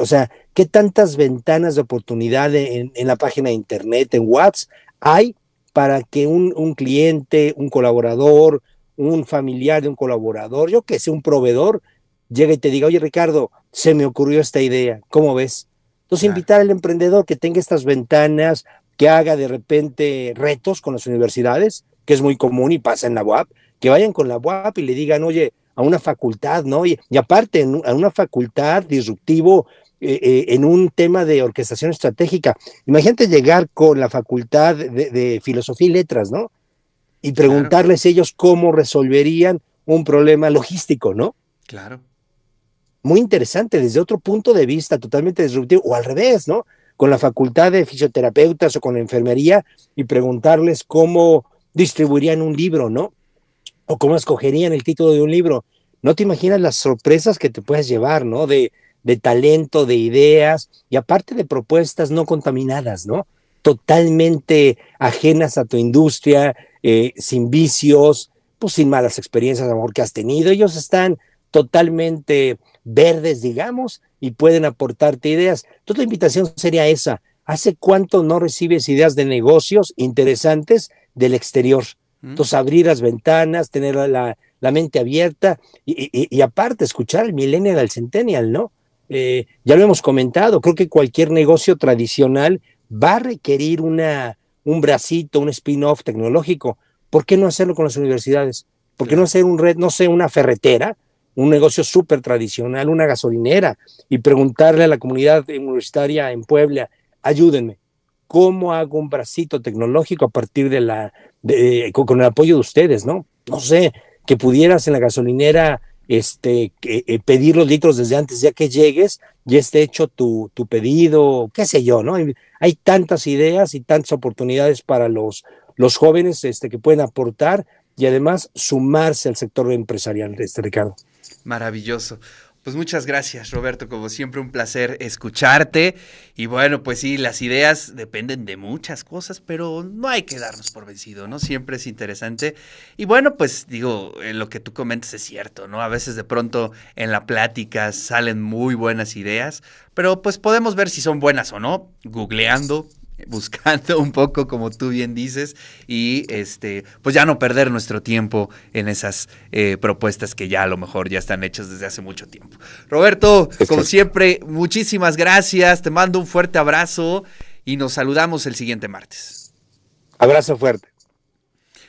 Speaker 4: O sea, ¿qué tantas ventanas de oportunidad en, la página de internet, en WhatsApp, hay para que un, cliente, un colaborador, un familiar de un colaborador, yo que sé, un proveedor, llegue y te diga, oye Ricardo, se me ocurrió esta idea, ¿cómo ves? Entonces, invitar al emprendedor que tenga estas ventanas, que haga de repente retos con las universidades, que es muy común y pasa en la UAP, que vayan con la UAP y le digan, oye, a una facultad, ¿no? Y, aparte, a una facultad disruptivo eh, eh, en un tema de orquestación estratégica. Imagínate llegar con la facultad de, filosofía y letras, ¿no? Y preguntarles ellos cómo resolverían un problema logístico, ¿no? Claro muy interesante desde otro punto de vista totalmente disruptivo, o al revés, ¿no? Con la facultad de fisioterapeutas o con la enfermería y preguntarles cómo distribuirían un libro, ¿no? O cómo escogerían el título de un libro. No te imaginas las sorpresas que te puedes llevar, ¿no? De, de talento, de ideas y aparte de propuestas no contaminadas, ¿no? Totalmente ajenas a tu industria, eh, sin vicios, pues sin malas experiencias a lo mejor que has tenido. Ellos están totalmente verdes, digamos, y pueden aportarte ideas. Entonces la invitación sería esa. ¿Hace cuánto no recibes ideas de negocios interesantes del exterior? Mm. Entonces abrir las ventanas, tener la, mente abierta y, aparte escuchar el millennial, del centennial, ¿no? Eh, ya lo hemos comentado, creo que cualquier negocio tradicional va a requerir una, un bracito, un spin-off tecnológico. ¿Por qué no hacerlo con las universidades? ¿Por qué no hacer un red, no sé, una ferretera un negocio súper tradicional, una gasolinera, y preguntarle a la comunidad universitaria en Puebla, ayúdenme, ¿cómo hago un bracito tecnológico a partir de la, con el apoyo de ustedes, ¿no? No sé, que pudieras en la gasolinera este, eh, pedir los litros desde antes, ya que llegues, ya esté hecho tu, tu pedido, qué sé yo, ¿no? Hay tantas ideas y tantas oportunidades para los, los jóvenes este, que pueden aportar y además sumarse al sector empresarial, este, Ricardo.
Speaker 3: Maravilloso. Pues muchas gracias, Roberto. Como siempre, un placer escucharte. Y bueno, pues sí, las ideas dependen de muchas cosas, pero no hay que darnos por vencido, ¿no? Siempre es interesante. Y bueno, pues digo, eh, lo que tú comentas es cierto, ¿no? A veces de pronto en la plática salen muy buenas ideas, pero pues podemos ver si son buenas o no, googleando, [laughs] buscando un poco, como tú bien dices, y este, pues ya no perder nuestro tiempo en esas eh, propuestas que ya a lo mejor ya están hechas desde hace mucho tiempo. Roberto, como siempre, muchísimas gracias, te mando un fuerte abrazo y nos saludamos el siguiente martes.
Speaker 4: Abrazo fuerte.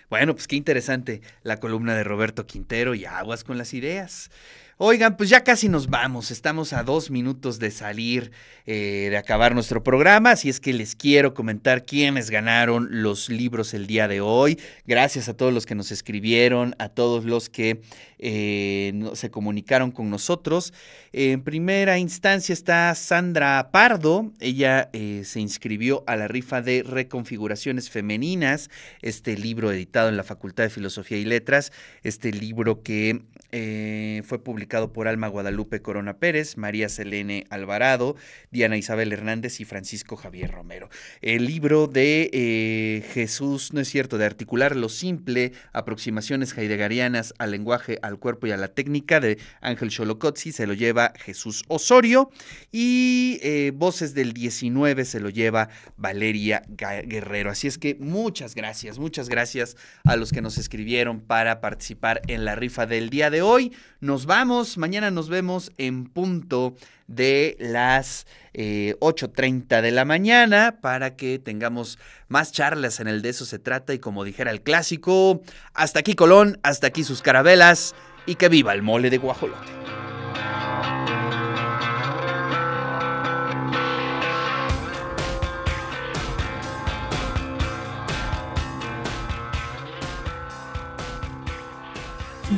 Speaker 3: Bueno, pues qué interesante la columna de Roberto Quintero y aguas con las ideas. Oigan, pues ya casi nos vamos, estamos a dos minutos de salir, eh, de acabar nuestro programa, así es que les quiero comentar quiénes ganaron los libros el día de hoy. Gracias a todos los que nos escribieron, a todos los que eh, se comunicaron con nosotros. En primera instancia está Sandra Pardo, ella eh, se inscribió a la rifa de Reconfiguraciones Femeninas, este libro editado en la Facultad de Filosofía y Letras, este libro que eh, fue publicado por Alma Guadalupe Corona Pérez, María Selene Alvarado, Diana Isabel Hernández y Francisco Javier Romero. El libro de eh, Jesús, no es cierto, de articular lo simple, aproximaciones heideggerianas al lenguaje, al cuerpo y a la técnica de Ángel Cholocotzi se lo lleva Jesús Osorio y eh, Voces del 19 se lo lleva Valeria Guerrero. Así es que muchas gracias, muchas gracias a los que nos escribieron para participar en la rifa del día de de hoy. Nos vamos, mañana nos vemos en punto de las 8.30 eh, de la mañana para que tengamos más charlas en el de eso se trata y como dijera el clásico, hasta aquí Colón, hasta aquí sus carabelas y que viva el mole de guajolote.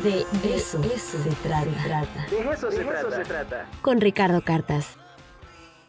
Speaker 7: De eso, de eso se, trata.
Speaker 1: De eso, se trata.
Speaker 7: Con Ricardo Cartas.